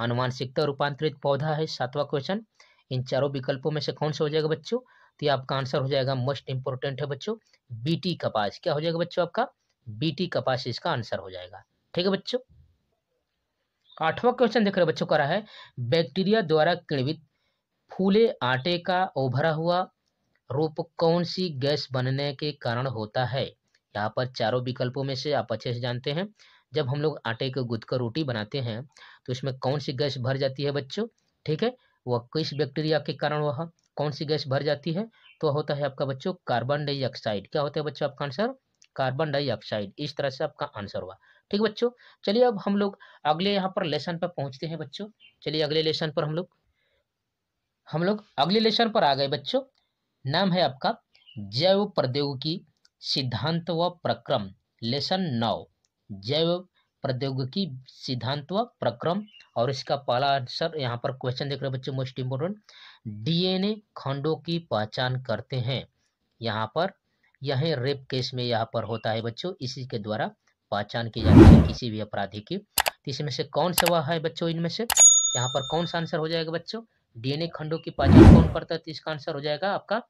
अनुवांशिकता रूपांतरित पौधा है सातवां क्वेश्चन इन चारों विकल्पों में से कौन सा हो जाएगा बच्चों तो ये आपका आंसर हो जाएगा मोस्ट इंपोर्टेंट है बच्चों बीटी कपास क्या हो जाएगा बच्चों आपका बीटी कपास इसका आंसर हो जाएगा ठीक है बच्चों आठवां क्वेश्चन देख रहे बच्चों का रहा है बैक्टीरिया द्वारा किण्वित फूले आटे का उभरा हुआ रूप कौन सी गैस बनने के कारण होता है यहाँ पर चारों विकल्पों में से आप अच्छे से जानते हैं जब हम लोग आटे को गुद कर रोटी बनाते हैं तो इसमें कौन सी गैस भर जाती है बच्चों ठीक है वह किस बैक्टीरिया के कारण वह कौन सी गैस भर जाती है तो होता है आपका बच्चों कार्बन डाइऑक्साइड क्या होता है बच्चों आपका आंसर कार्बन डाइऑक्साइड इस तरह से आपका आंसर हुआ ठीक है बच्चों चलिए अब हम लोग अगले यहाँ पर लेसन पर पहुँचते हैं बच्चों चलिए अगले लेसन पर हम लोग हम लोग अगले लेसन पर आ गए बच्चों नाम है आपका जैव प्रौद्योगिकी सिद्धांत व प्रक्रम लेसन नौ जैव प्रौद्योगिकी सिद्धांत व प्रक्रम और इसका पहला आंसर यहाँ पर क्वेश्चन देख रहे हैं बच्चों मोस्ट इम्पोर्टेंट डीएनए खंडों की पहचान करते हैं यहाँ पर यह रेप केस में यहाँ पर होता है बच्चों इसी के द्वारा पहचान की जाती है किसी भी अपराधी की तो इसमें से कौन सा वह है बच्चों इनमें से यहाँ पर कौन सा आंसर हो जाएगा बच्चों डीएनए खंडों की पहचान कौन करता है तो इसका आंसर हो जाएगा आपका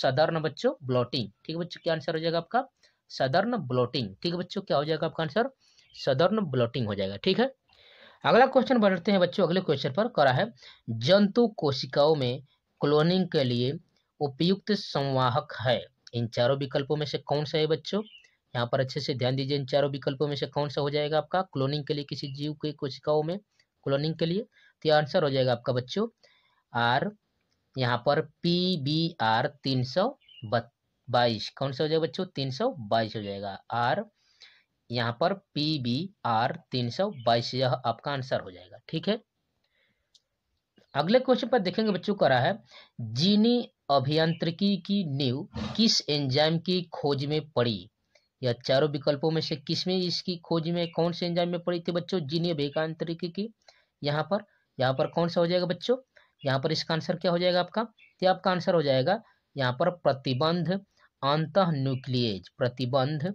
सदर्न बच्चों ब्लॉटिंग ठीक है बच्चों क्या आंसर हो जाएगा आपका सदर्न ब्लॉटिंग ठीक है बच्चों क्या हो जाएगा आपका आंसर सदर्न ब्लॉटिंग हो जाएगा ठीक है अगला क्वेश्चन बढ़ते हैं बच्चों अगले क्वेश्चन पर करा है जंतु कोशिकाओं में क्लोनिंग के लिए उपयुक्त संवाहक है इन चारों विकल्पों में से कौन सा है बच्चों यहाँ पर अच्छे से ध्यान दीजिए इन चारों विकल्पों में से कौन सा हो जाएगा आपका क्लोनिंग के लिए किसी जीव के कोशिकाओं में क्लोनिंग के लिए तो यह आंसर हो जाएगा आपका बच्चों आर यहाँ पर पी बी आर तीन सौ बाईस कौन सा हो जाएगा बच्चों तीन सौ बाईस हो जाएगा आर यहाँ पर पी बी आर तीन सौ बाईस यह आपका आंसर हो जाएगा ठीक है अगले क्वेश्चन पर देखेंगे बच्चों करा है जीनी अभियांत्रिकी की नींव किस एंजाइम की खोज में पड़ी या चारों विकल्पों में से किसमें इसकी खोज में कौन से एंजाइम में पड़ी थी बच्चों जीनेब एक की यहाँ पर यहाँ पर कौन सा हो जाएगा बच्चों यहाँ पर इसका आंसर क्या हो जाएगा आपका तो आपका आंसर हो जाएगा यहाँ पर प्रतिबंध अंत न्यूक्लियज प्रतिबंध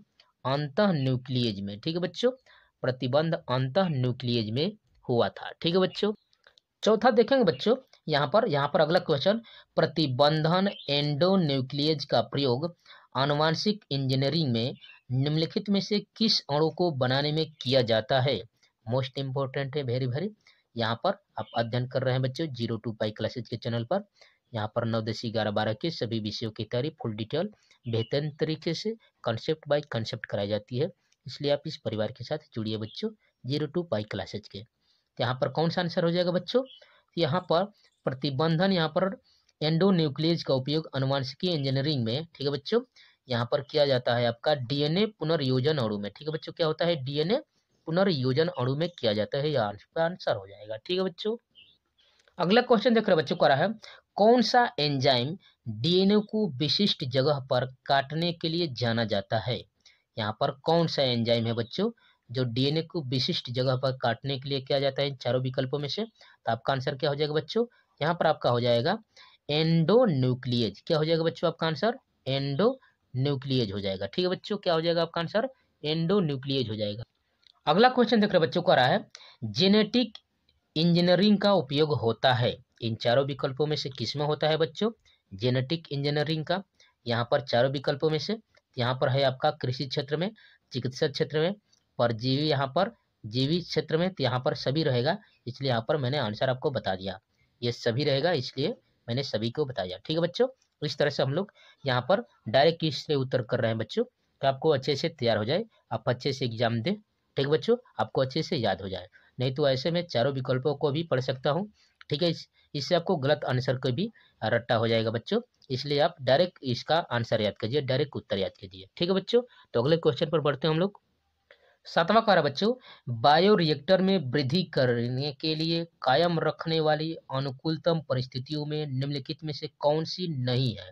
अंत न्यूक्लियज में ठीक है बच्चों प्रतिबंध अंत न्यूक्लियज में हुआ था ठीक है बच्चों चौथा देखेंगे बच्चों यहाँ पर यहाँ पर अगला क्वेश्चन प्रतिबंधन एंडो न्यूक्लियज का प्रयोग आनुवांशिक इंजीनियरिंग में निम्नलिखित में से किस अणु को बनाने में किया जाता है मोस्ट इम्पोर्टेंट है वेरी वेरी यहाँ पर आप अध्ययन कर रहे हैं बच्चों जीरो टू पाई क्लासेज के चैनल पर यहाँ पर नौ दस ग्यारह बारह के सभी विषयों की तैयारी फुल डिटेल बेहतरीन तरीके से कंसेप्ट बाई कंसेप्ट कराई जाती है इसलिए आप इस परिवार के साथ जुड़िए बच्चों जीरो टू पाई क्लासेज के तो यहाँ पर कौन सा आंसर हो जाएगा बच्चों यहाँ पर प्रतिबंधन यहाँ पर एंडो न्यूक्लियस का उपयोग अनुवांशिकी इंजीनियरिंग में ठीक है बच्चों यहाँ पर किया जाता है आपका डीएनए पुनर्योजन अणु में ठीक है बच्चों क्या होता है डीएनए पुनर्योजन अणु में किया जाता है यह इसका आंसर हो जाएगा ठीक है बच्चों अगला क्वेश्चन देख रहे बच्चों करा है कौन सा एंजाइम डीएनए को विशिष्ट जगह पर काटने के लिए जाना जाता है यहाँ पर कौन सा एंजाइम है बच्चों जो डीएनए को विशिष्ट जगह पर काटने के लिए किया जाता है चारों विकल्पों में से तो आपका आंसर क्या हो जाएगा बच्चों यहाँ पर आपका हो जाएगा एंडो न्यूक्लियज क्या हो जाएगा बच्चों आपका आंसर एंडो न्यूक्लियज हो जाएगा ठीक है बच्चों क्या हो जाएगा आपका आंसर एंडो न्यूक्लियज हो जाएगा अगला क्वेश्चन देख रहे बच्चों को आ रहा है जेनेटिक इंजीनियरिंग का उपयोग होता है इन चारों विकल्पों में से किस में होता है बच्चों जेनेटिक इंजीनियरिंग का यहाँ पर चारों विकल्पों में से यहाँ पर है आपका कृषि क्षेत्र में चिकित्सा क्षेत्र में परजीवी यहाँ पर जीवी क्षेत्र में तो यहाँ पर सभी रहेगा इसलिए यहाँ पर मैंने आंसर आपको बता दिया ये सभी रहेगा इसलिए मैंने सभी को बताया ठीक है बच्चों तो इस तरह से हम लोग यहाँ पर डायरेक्ट इससे उत्तर कर रहे हैं बच्चों तो आपको अच्छे से तैयार हो जाए आप अच्छे से एग्जाम दें ठीक बच्चों आपको अच्छे से याद हो जाए नहीं तो ऐसे में चारों विकल्पों को भी पढ़ सकता हूँ ठीक है इससे आपको गलत आंसर को भी रट्टा हो जाएगा बच्चों इसलिए आप डायरेक्ट इसका आंसर याद कीजिए डायरेक्ट उत्तर याद कीजिए ठीक है बच्चों तो अगले क्वेश्चन पर बढ़ते हैं हम लोग सातवां कारण बच्चों बायोरिएक्टर में वृद्धि करने के लिए कायम रखने वाली अनुकूलतम परिस्थितियों में निम्नलिखित में से कौन सी नहीं है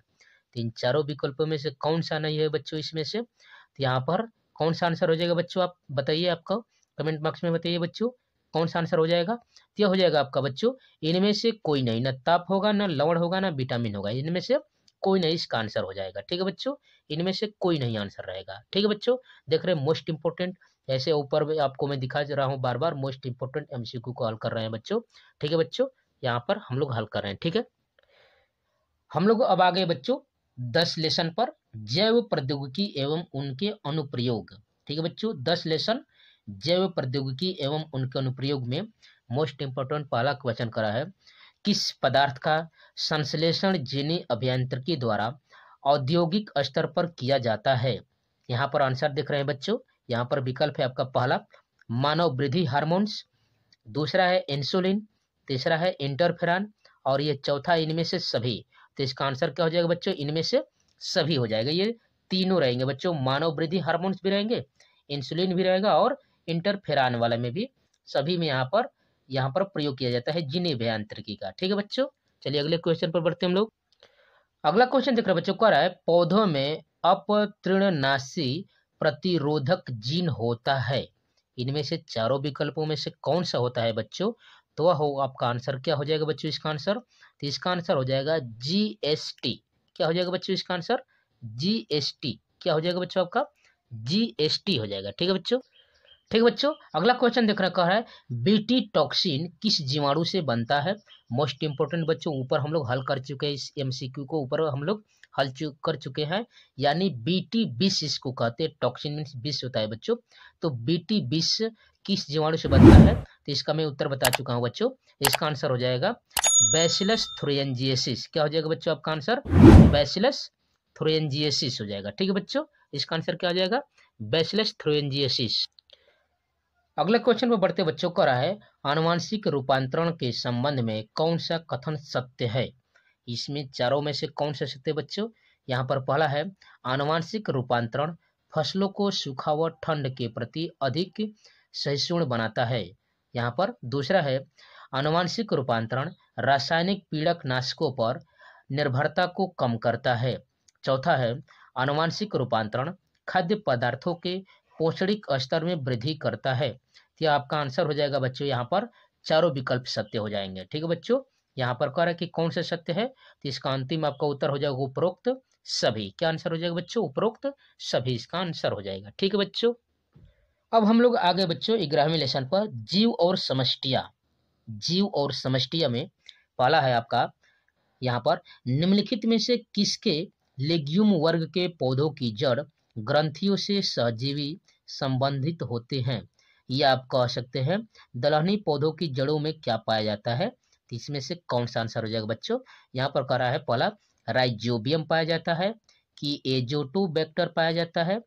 तीन तो चारों विकल्पों में से कौन सा नहीं है बच्चों इसमें से तो यहाँ पर कौन सा आंसर हो जाएगा बच्चों आप बताइए आपका कमेंट बॉक्स में बताइए बच्चों कौन सा आंसर हो जाएगा तो यह हो जाएगा आपका बच्चों इनमें से कोई नहीं ना ताप होगा ना लवण होगा ना विटामिन होगा इनमें से कोई नहीं इसका आंसर हो जाएगा ठीक है बच्चों इनमें से कोई नहीं आंसर रहेगा ठीक है बच्चों देख रहे मोस्ट इंपोर्टेंट ऐसे ऊपर में आपको मैं दिखा रहा हूँ बार बार मोस्ट इंपोर्टेंट एमसीक्यू को हल कर रहे हैं बच्चों ठीक है बच्चों यहाँ पर हम लोग हल कर रहे हैं ठीक है हम लोग अब आ गए बच्चों दस लेसन पर जैव प्रौद्योगिकी एवं उनके अनुप्रयोग ठीक है बच्चों दस लेसन जैव प्रौद्योगिकी एवं उनके अनुप्रयोग में मोस्ट इम्पोर्टेंट पहला क्वेश्चन करा है किस पदार्थ का संश्लेषण जीनी अभियांत्रिकी द्वारा औद्योगिक स्तर पर किया जाता है यहाँ पर आंसर देख रहे हैं बच्चों यहाँ पर विकल्प है आपका पहला मानव वृद्धि हार्मोन्स दूसरा है इंसुलिन तीसरा है इंटरफेरान और ये चौथा इनमें से सभी तो इसका आंसर क्या हो जाएगा बच्चों इनमें से सभी हो जाएगा ये तीनों रहेंगे बच्चों मानव वृद्धि हार्मोन्स भी रहेंगे इंसुलिन भी रहेगा और इंटरफेरान वाला में भी सभी में यहाँ पर यहाँ पर प्रयोग किया जाता है जीने भयांत्रिकी का ठीक है बच्चों चलिए अगले क्वेश्चन पर बढ़ते हम लोग अगला क्वेश्चन देख रहे बच्चों को रहा है पौधों में अपतृणनाशी प्रतिरोधक जीन होता है इनमें से चारों विकल्पों में से कौन सा होता है बच्चों तो वह हो आपका आंसर क्या हो जाएगा बच्चों इसका आंसर तो इसका आंसर हो जाएगा जीएसटी क्या हो जाएगा बच्चों इसका आंसर जीएसटी क्या हो जाएगा बच्चों आपका जीएसटी हो जाएगा ठीक है बच्चों ठीक है बच्चों अगला क्वेश्चन देख रहा है बीटी टॉक्सिन किस जीवाणु से बनता है मोस्ट इंपोर्टेंट बच्चों ऊपर हम लोग हल कर चुके हैं इस एमसीक्यू को ऊपर हम लोग हल कर चुके हैं यानी बीटी बीस इसको कहते हैं टॉक्सिन मीन बीस होता है बच्चों तो बीटी बीस किस जीवाणु से बनता है तो इसका मैं उत्तर बता चुका हूँ बच्चों इसका आंसर हो जाएगा बैसिलस थ्रोएनजीएसिस क्या हो जाएगा बच्चों आपका आंसर बैसिलस थ्रोएनजीएसिस हो जाएगा ठीक है बच्चों इसका आंसर क्या हो जाएगा बैसिलस थ्रोएनजीएसिस अगले क्वेश्चन में बढ़ते बच्चों का रहा है आनुवांशिक रूपांतरण के संबंध में कौन सा कथन सत्य है इसमें चारों में से कौन से सकते बच्चों यहाँ पर पहला है आनुवांशिक रूपांतरण फसलों को सूखा व ठंड के प्रति अधिक सहिष्णु बनाता है यहाँ पर दूसरा है आनुवांशिक रूपांतरण रासायनिक पीड़क नाशकों पर निर्भरता को कम करता है चौथा है आनुवांशिक रूपांतरण खाद्य पदार्थों के पौष्टिक स्तर में वृद्धि करता है तो आपका आंसर हो जाएगा बच्चों यहाँ पर चारों विकल्प सत्य हो जाएंगे ठीक है बच्चों यहाँ पर कह रहा है कि कौन सा सत्य है तो इसका अंतिम आपका उत्तर हो जाएगा उपरोक्त सभी क्या आंसर हो जाएगा बच्चों उपरोक्त सभी इसका आंसर हो जाएगा ठीक है बच्चों अब हम लोग आगे बच्चों ग्रामीण लेसन पर जीव और समष्टिया जीव और समष्टिया में पाला है आपका यहाँ पर निम्नलिखित में से किसके लेग्यूम वर्ग के पौधों की जड़ ग्रंथियों से सहजीवी संबंधित होते हैं यह आप कह सकते हैं दलहनी पौधों की जड़ों में क्या पाया जाता है इसमें से कौन सा आंसर हो जाएगा बच्चों यहाँ पर कह रहा है पहला राइजोबियम पाया जाता है कि एजोटो बैक्टर पाया जाता है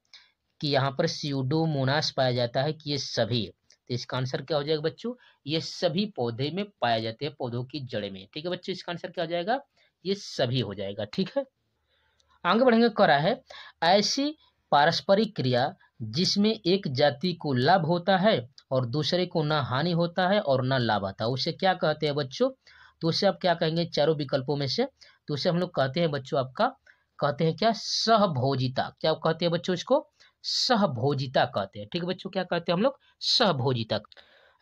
कि यहाँ पर सीडोमोनास पाया जाता है कि ये सभी तो इसका आंसर क्या हो जाएगा बच्चों ये सभी पौधे में पाए जाते हैं पौधों की जड़े में ठीक है बच्चों इसका आंसर क्या हो जाएगा ये सभी हो जाएगा ठीक है आगे बढ़ेंगे कह रहा है ऐसी पारस्परिक क्रिया जिसमें एक जाति को लाभ होता है और दूसरे को ना हानि होता है और ना लाभ आता है उसे क्या कहते हैं बच्चों तो उसे आप क्या कहेंगे चारों विकल्पों में से तो उसे हम लोग कहते हैं बच्चों आपका कहते हैं क्या सहभोजिता क्या कहते हैं बच्चों इसको सहभोजिता कहते हैं ठीक है बच्चों क्या कहते हैं हम लोग सहभोजिता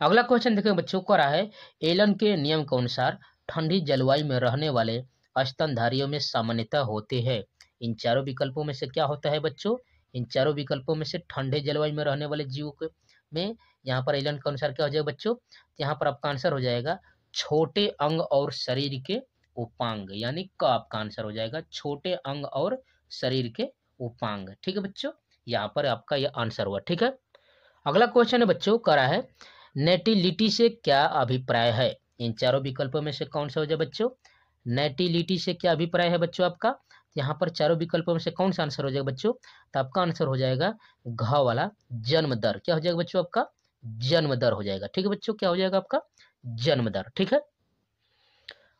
अगला क्वेश्चन देखें बच्चों को रहा है एलन के नियम के अनुसार ठंडी जलवायु में रहने वाले स्तनधारियों में सामान्यता होते हैं इन चारों विकल्पों में से क्या होता है बच्चों इन चारों विकल्पों में से ठंडे जलवायु में रहने वाले जीव के में यहाँ पर एलन के अनुसार क्या हो जाएगा बच्चों तो यहाँ पर आपका आंसर हो जाएगा छोटे अंग और शरीर के उपांग यानी क आपका आंसर हो जाएगा छोटे अंग और शरीर के उपांग ठीक है बच्चों यहाँ पर आपका यह आंसर हुआ ठीक है अगला क्वेश्चन है बच्चों करा है नेटिलिटी से क्या अभिप्राय है इन चारों विकल्पों में से कौन सा हो जाए बच्चों नेटिलिटी से क्या अभिप्राय है बच्चों आपका यहाँ पर चारों विकल्पों में से कौन सा आंसर हो जाएगा बच्चों तो आपका आंसर हो जाएगा घ वाला जन्म दर क्या हो जाएगा बच्चों आपका जन्म दर हो जाएगा ठीक है बच्चों क्या हो जाएगा आपका जन्म दर ठीक है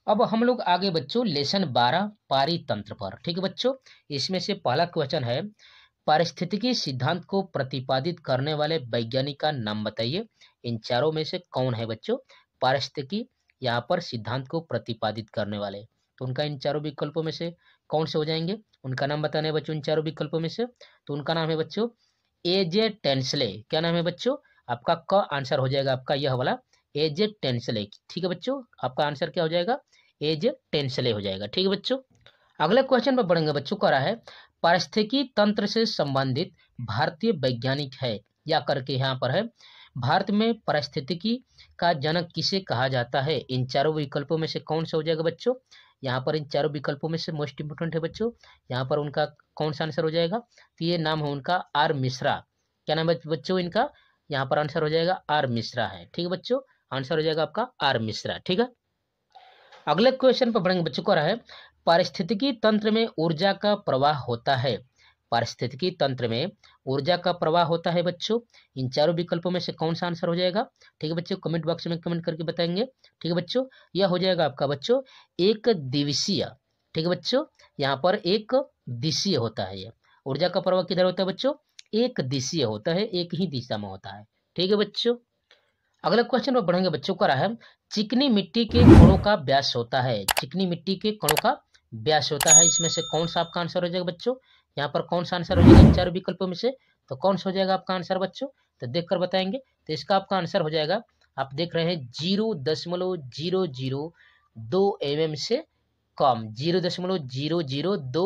अब हम लोग आगे बच्चों लेसन बारह पारितंत्र पर ठीक है बच्चों इसमें से पहला क्वेश्चन है पारिस्थितिकी सिद्धांत को प्रतिपादित करने वाले वैज्ञानिक का नाम बताइए इन चारों में से कौन है बच्चों पारिस्थितिकी यहाँ पर सिद्धांत को प्रतिपादित करने वाले तो उनका इन चारों विकल्पों में से कौन से हो जाएंगे उनका नाम बताना है बच्चों इन चारों विकल्पों में से तो उनका नाम है बच्चों एजे टेंसले क्या नाम है बच्चों आपका क आंसर हो जाएगा आपका यह वाला एजे टेंसले ठीक है बच्चों आपका आंसर क्या हो जाएगा एजे टेंसले हो जाएगा ठीक है बच्चों अगले क्वेश्चन पर बढ़ेंगे बच्चों कह रहा है पारिस्थिकी तंत्र से संबंधित भारतीय वैज्ञानिक है या करके यहाँ पर है भारत में परिस्थितिकी का जनक किसे कहा जाता है इन चारों विकल्पों में से कौन सा हो जाएगा बच्चों यहाँ पर इन चारों विकल्पों में से मोस्ट इम्पोर्टेंट है बच्चों यहाँ पर उनका कौन सा आंसर हो जाएगा तो ये नाम है उनका आर मिश्रा क्या नाम है बच्चों इनका यहाँ पर आंसर हो जाएगा आर मिश्रा है ठीक है बच्चों आंसर हो जाएगा आपका आर मिश्रा ठीक है अगले क्वेश्चन पर बढ़ेंगे बच्चों को रहा है पारिस्थितिकी तंत्र में ऊर्जा का प्रवाह होता है पारिस्थितिकी तंत्र में ऊर्जा का प्रवाह होता है बच्चों इन चारों विकल्पों में से कौन सा आंसर हो जाएगा ठीक है बच्चों कमेंट बॉक्स में कमेंट करके बताएंगे ठीक है बच्चों यह हो जाएगा आपका बच्चों एक दिवसीय ठीक है बच्चों यहाँ पर एक दिशीय होता है ये ऊर्जा का प्रवाह किधर होता है बच्चों एक दिशीय होता है एक ही दिशा में होता है ठीक है बच्चों अगला क्वेश्चन पर बढ़ेंगे बच्चों का रहा है चिकनी मिट्टी के कणों का व्यास होता है चिकनी मिट्टी के कणों का व्यास होता है इसमें से कौन सा आपका आंसर हो जाएगा बच्चों यहाँ पर कौन सा आंसर हो जाएगा चार विकल्पों में से तो कौन सा हो जाएगा आपका आंसर बच्चों तो देख कर बताएंगे तो इसका आपका आंसर हो जाएगा आप देख रहे हैं जीरो दशमलव जीरो जीरो दो एम एम से कम जीरो दशमलव जीरो जीरो दो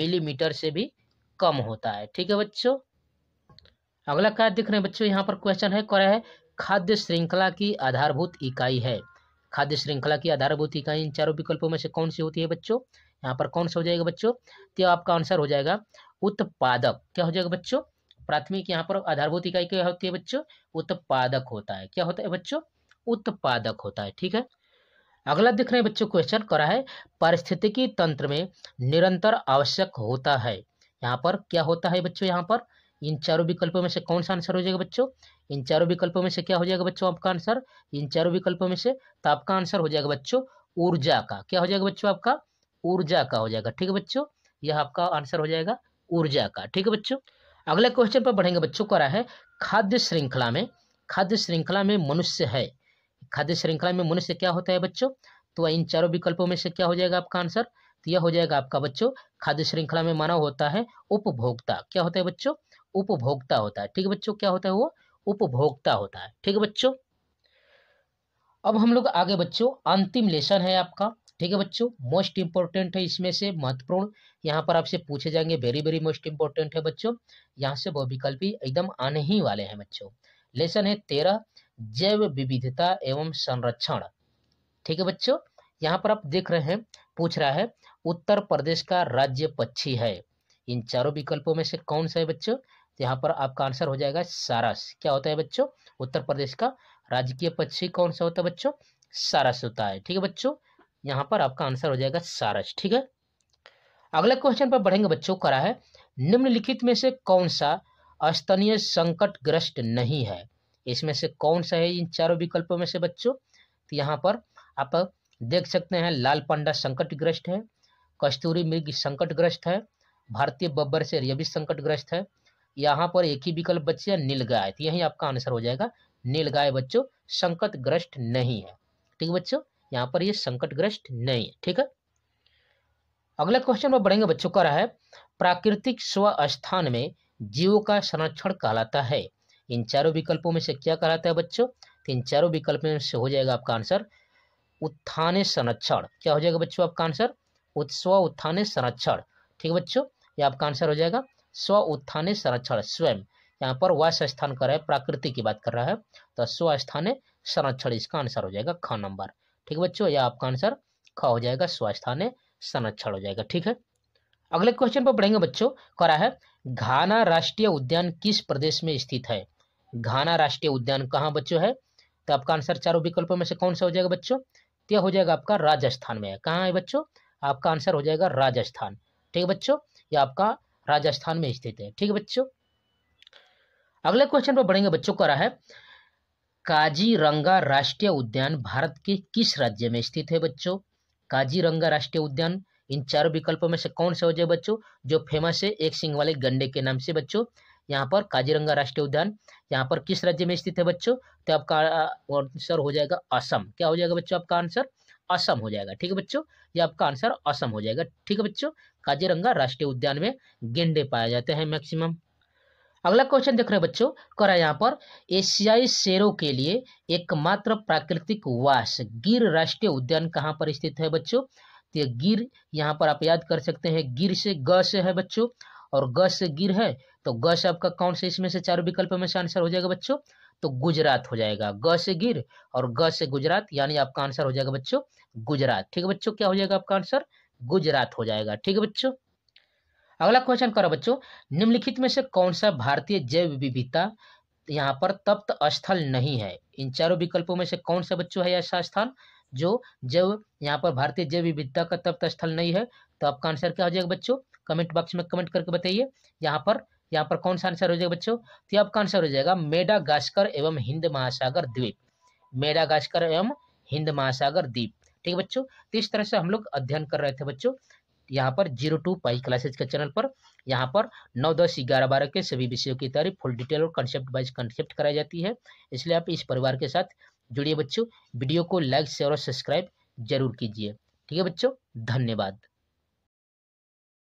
मिलीमीटर से भी कम होता है ठीक है बच्चों अगला कार्य देख रहे हैं बच्चों यहाँ पर क्वेश्चन है कह है खाद्य श्रृंखला की आधारभूत इकाई है खाद्य श्रृंखला की आधारभूत इकाई इन चारों विकल्पों में से कौन सी होती है बच्चों यहाँ पर कौन सा हो जाएगा बच्चों तो आपका आंसर हो जाएगा उत्पादक क्या हो जाएगा बच्चों प्राथमिक यहाँ पर आधारभूत इकाई क्या होती है बच्चों उत्पादक होता है क्या होता है बच्चों उत्पादक होता है ठीक है अगला देख रहे हैं बच्चों क्वेश्चन करा है पारिस्थितिकी तंत्र में निरंतर आवश्यक होता है यहाँ पर क्या होता है बच्चों यहाँ पर इन चारों विकल्पों में से कौन सा आंसर हो जाएगा बच्चों इन चारों विकल्पों में से क्या हो जाएगा बच्चों आपका आंसर इन चारों विकल्पों में से तो आपका आंसर हो जाएगा बच्चों ऊर्जा का क्या हो जाएगा बच्चों आपका ऊर्जा का हो जाएगा ठीक है बच्चों यह आपका आंसर हो जाएगा ऊर्जा का ठीक है बच्चों अगले क्वेश्चन पर बढ़ेंगे बच्चों को रहा है खाद्य श्रृंखला में खाद्य श्रृंखला में मनुष्य है खाद्य श्रृंखला में मनुष्य क्या होता है बच्चों तो इन चारों विकल्पों में से क्या हो जाएगा आपका आंसर तो यह हो जाएगा आपका बच्चों खाद्य श्रृंखला में मानव होता है उपभोक्ता क्या होता है बच्चों उपभोक्ता होता है ठीक है बच्चों क्या होता है वो उपभोक्ता होता है ठीक है बच्चों अब हम लोग आगे बच्चों अंतिम लेसन है आपका ठीक है बच्चों मोस्ट इंपॉर्टेंट है इसमें से महत्वपूर्ण यहाँ पर आपसे पूछे जाएंगे वेरी वेरी मोस्ट इंपॉर्टेंट है बच्चों यहाँ से बहुविकल्पी एकदम आने ही वाले हैं बच्चों लेसन है तेरह जैव विविधता एवं संरक्षण ठीक है बच्चों यहाँ पर आप देख रहे हैं पूछ रहा है उत्तर प्रदेश का राज्य पक्षी है इन चारों विकल्पों में से कौन सा है बच्चों तो यहाँ पर आपका आंसर हो जाएगा सारस क्या होता है बच्चों उत्तर प्रदेश का राजकीय पक्षी कौन सा होता है बच्चों सारस होता है ठीक है बच्चों यहाँ पर आपका आंसर हो जाएगा सारस ठीक है अगला क्वेश्चन पर बढ़ेंगे बच्चों करा है निम्नलिखित में से कौन सा स्तनीय ग्रस्त नहीं है इसमें से कौन सा है इन चारों विकल्पों में से बच्चों तो यहाँ पर आप देख सकते हैं लाल पंडा संकटग्रस्त है कस्तूरी मृग संकटग्रस्त है भारतीय बब्बर से यह भी संकटग्रस्त है यहाँ पर एक ही विकल्प बच्चे है नीलगाय तो यही आपका आंसर हो जाएगा नीलगाय बच्चों संकटग्रस्त नहीं है ठीक बच्चों यहाँ पर ये संकटग्रस्त नहीं है ठीक है अगला क्वेश्चन में बढ़ेंगे बच्चों का रहा है प्राकृतिक स्व स्थान में जीवों का संरक्षण कहलाता है इन चारों विकल्पों में से क्या कहलाता है बच्चों तो इन चारों विकल्प में से हो जाएगा आपका आंसर उत्थान संरक्षण क्या हो जाएगा बच्चों आपका आंसर स्व उत्थान संरक्षण ठीक है बच्चों ये आपका आंसर हो जाएगा स्व उत्थान संरक्षण स्वयं यहाँ पर वास स्थान कर रहा है प्राकृतिक की बात कर रहा है तो स्व स्थान संरक्षण इसका आंसर हो जाएगा ख नंबर ठीक है बच्चों यह आपका आंसर ख हो जाएगा स्वास्थान संरक्षण हो जाएगा ठीक है अगले क्वेश्चन पर पढ़ेंगे बच्चों करा है घाना राष्ट्रीय उद्यान किस प्रदेश में स्थित है घाना राष्ट्रीय उद्यान कहाँ बच्चों है तो आपका आंसर चारों विकल्पों में से कौन सा हो जाएगा बच्चों तो हो जाएगा आपका राजस्थान में है कहाँ है बच्चों आपका आंसर हो जाएगा राजस्थान ठीक है बच्चों यह आपका राजस्थान में स्थित है ठीक है बच्चों अगले क्वेश्चन पर बढ़ेंगे बच्चों रहा है काजीरंगा राष्ट्रीय उद्यान भारत के किस राज्य में स्थित है बच्चों काजीरंगा राष्ट्रीय उद्यान इन चारों विकल्पों में से कौन सा हो जाए बच्चों जो फेमस है एक सिंह वाले गंडे के नाम से बच्चों यहाँ पर काजीरंगा राष्ट्रीय उद्यान यहाँ पर किस राज्य में स्थित है बच्चों तो आपका आंसर हो जाएगा असम क्या हो जाएगा बच्चों आपका आंसर असम हो जाएगा ठीक है बच्चों ये आपका आंसर असम हो जाएगा ठीक है बच्चों काजीरंगा राष्ट्रीय उद्यान में गेंडे पाए जाते हैं मैक्सिमम अगला क्वेश्चन देख रहे हैं बच्चों कर यहाँ पर एशियाई शेरों के लिए एकमात्र प्राकृतिक वास गिर राष्ट्रीय उद्यान कहाँ पर स्थित है बच्चों तो ये गिर यहाँ पर आप याद कर सकते हैं गिर से ग से है बच्चों और ग से गिर है तो ग से आपका कौन से इसमें से चारों विकल्प में से आंसर हो जाएगा बच्चों तो गुजरात हो जाएगा ग से गिर और ग से गुजरात यानी आपका आंसर हो जाएगा बच्चों गुजरात ठीक है बच्चों क्या हो जाएगा आपका आंसर गुजरात हो जाएगा ठीक है बच्चों अगला क्वेश्चन करो बच्चों निम्नलिखित में से कौन सा भारतीय जैव विविधता यहाँ पर तप्त स्थल नहीं है इन चारों विकल्पों में से कौन सा बच्चों है ऐसा स्थान जो जैव यहाँ पर भारतीय जैव विविधता का तप्त स्थल नहीं है तो आपका आंसर क्या हो जाएगा बच्चों कमेंट बॉक्स में कमेंट करके बताइए यहाँ पर यहाँ पर कौन सा आंसर हो जाएगा बच्चों तो आपका आंसर हो जाएगा मेडागास्कर एवं हिंद महासागर द्वीप मेडागास्कर एवं हिंद महासागर द्वीप ठीक है बच्चों तो इस तरह से हम लोग अध्ययन कर रहे थे बच्चों यहाँ पर जीरो टू पाई क्लासेज के चैनल पर यहाँ पर नौ दस ग्यारह बारह के सभी विषयों की तैयारी फुल डिटेल और कंसेप्ट वाइज कंसेप्ट कराई जाती है इसलिए आप इस परिवार के साथ जुड़िए बच्चों वीडियो को लाइक शेयर और सब्सक्राइब जरूर कीजिए ठीक है बच्चों धन्यवाद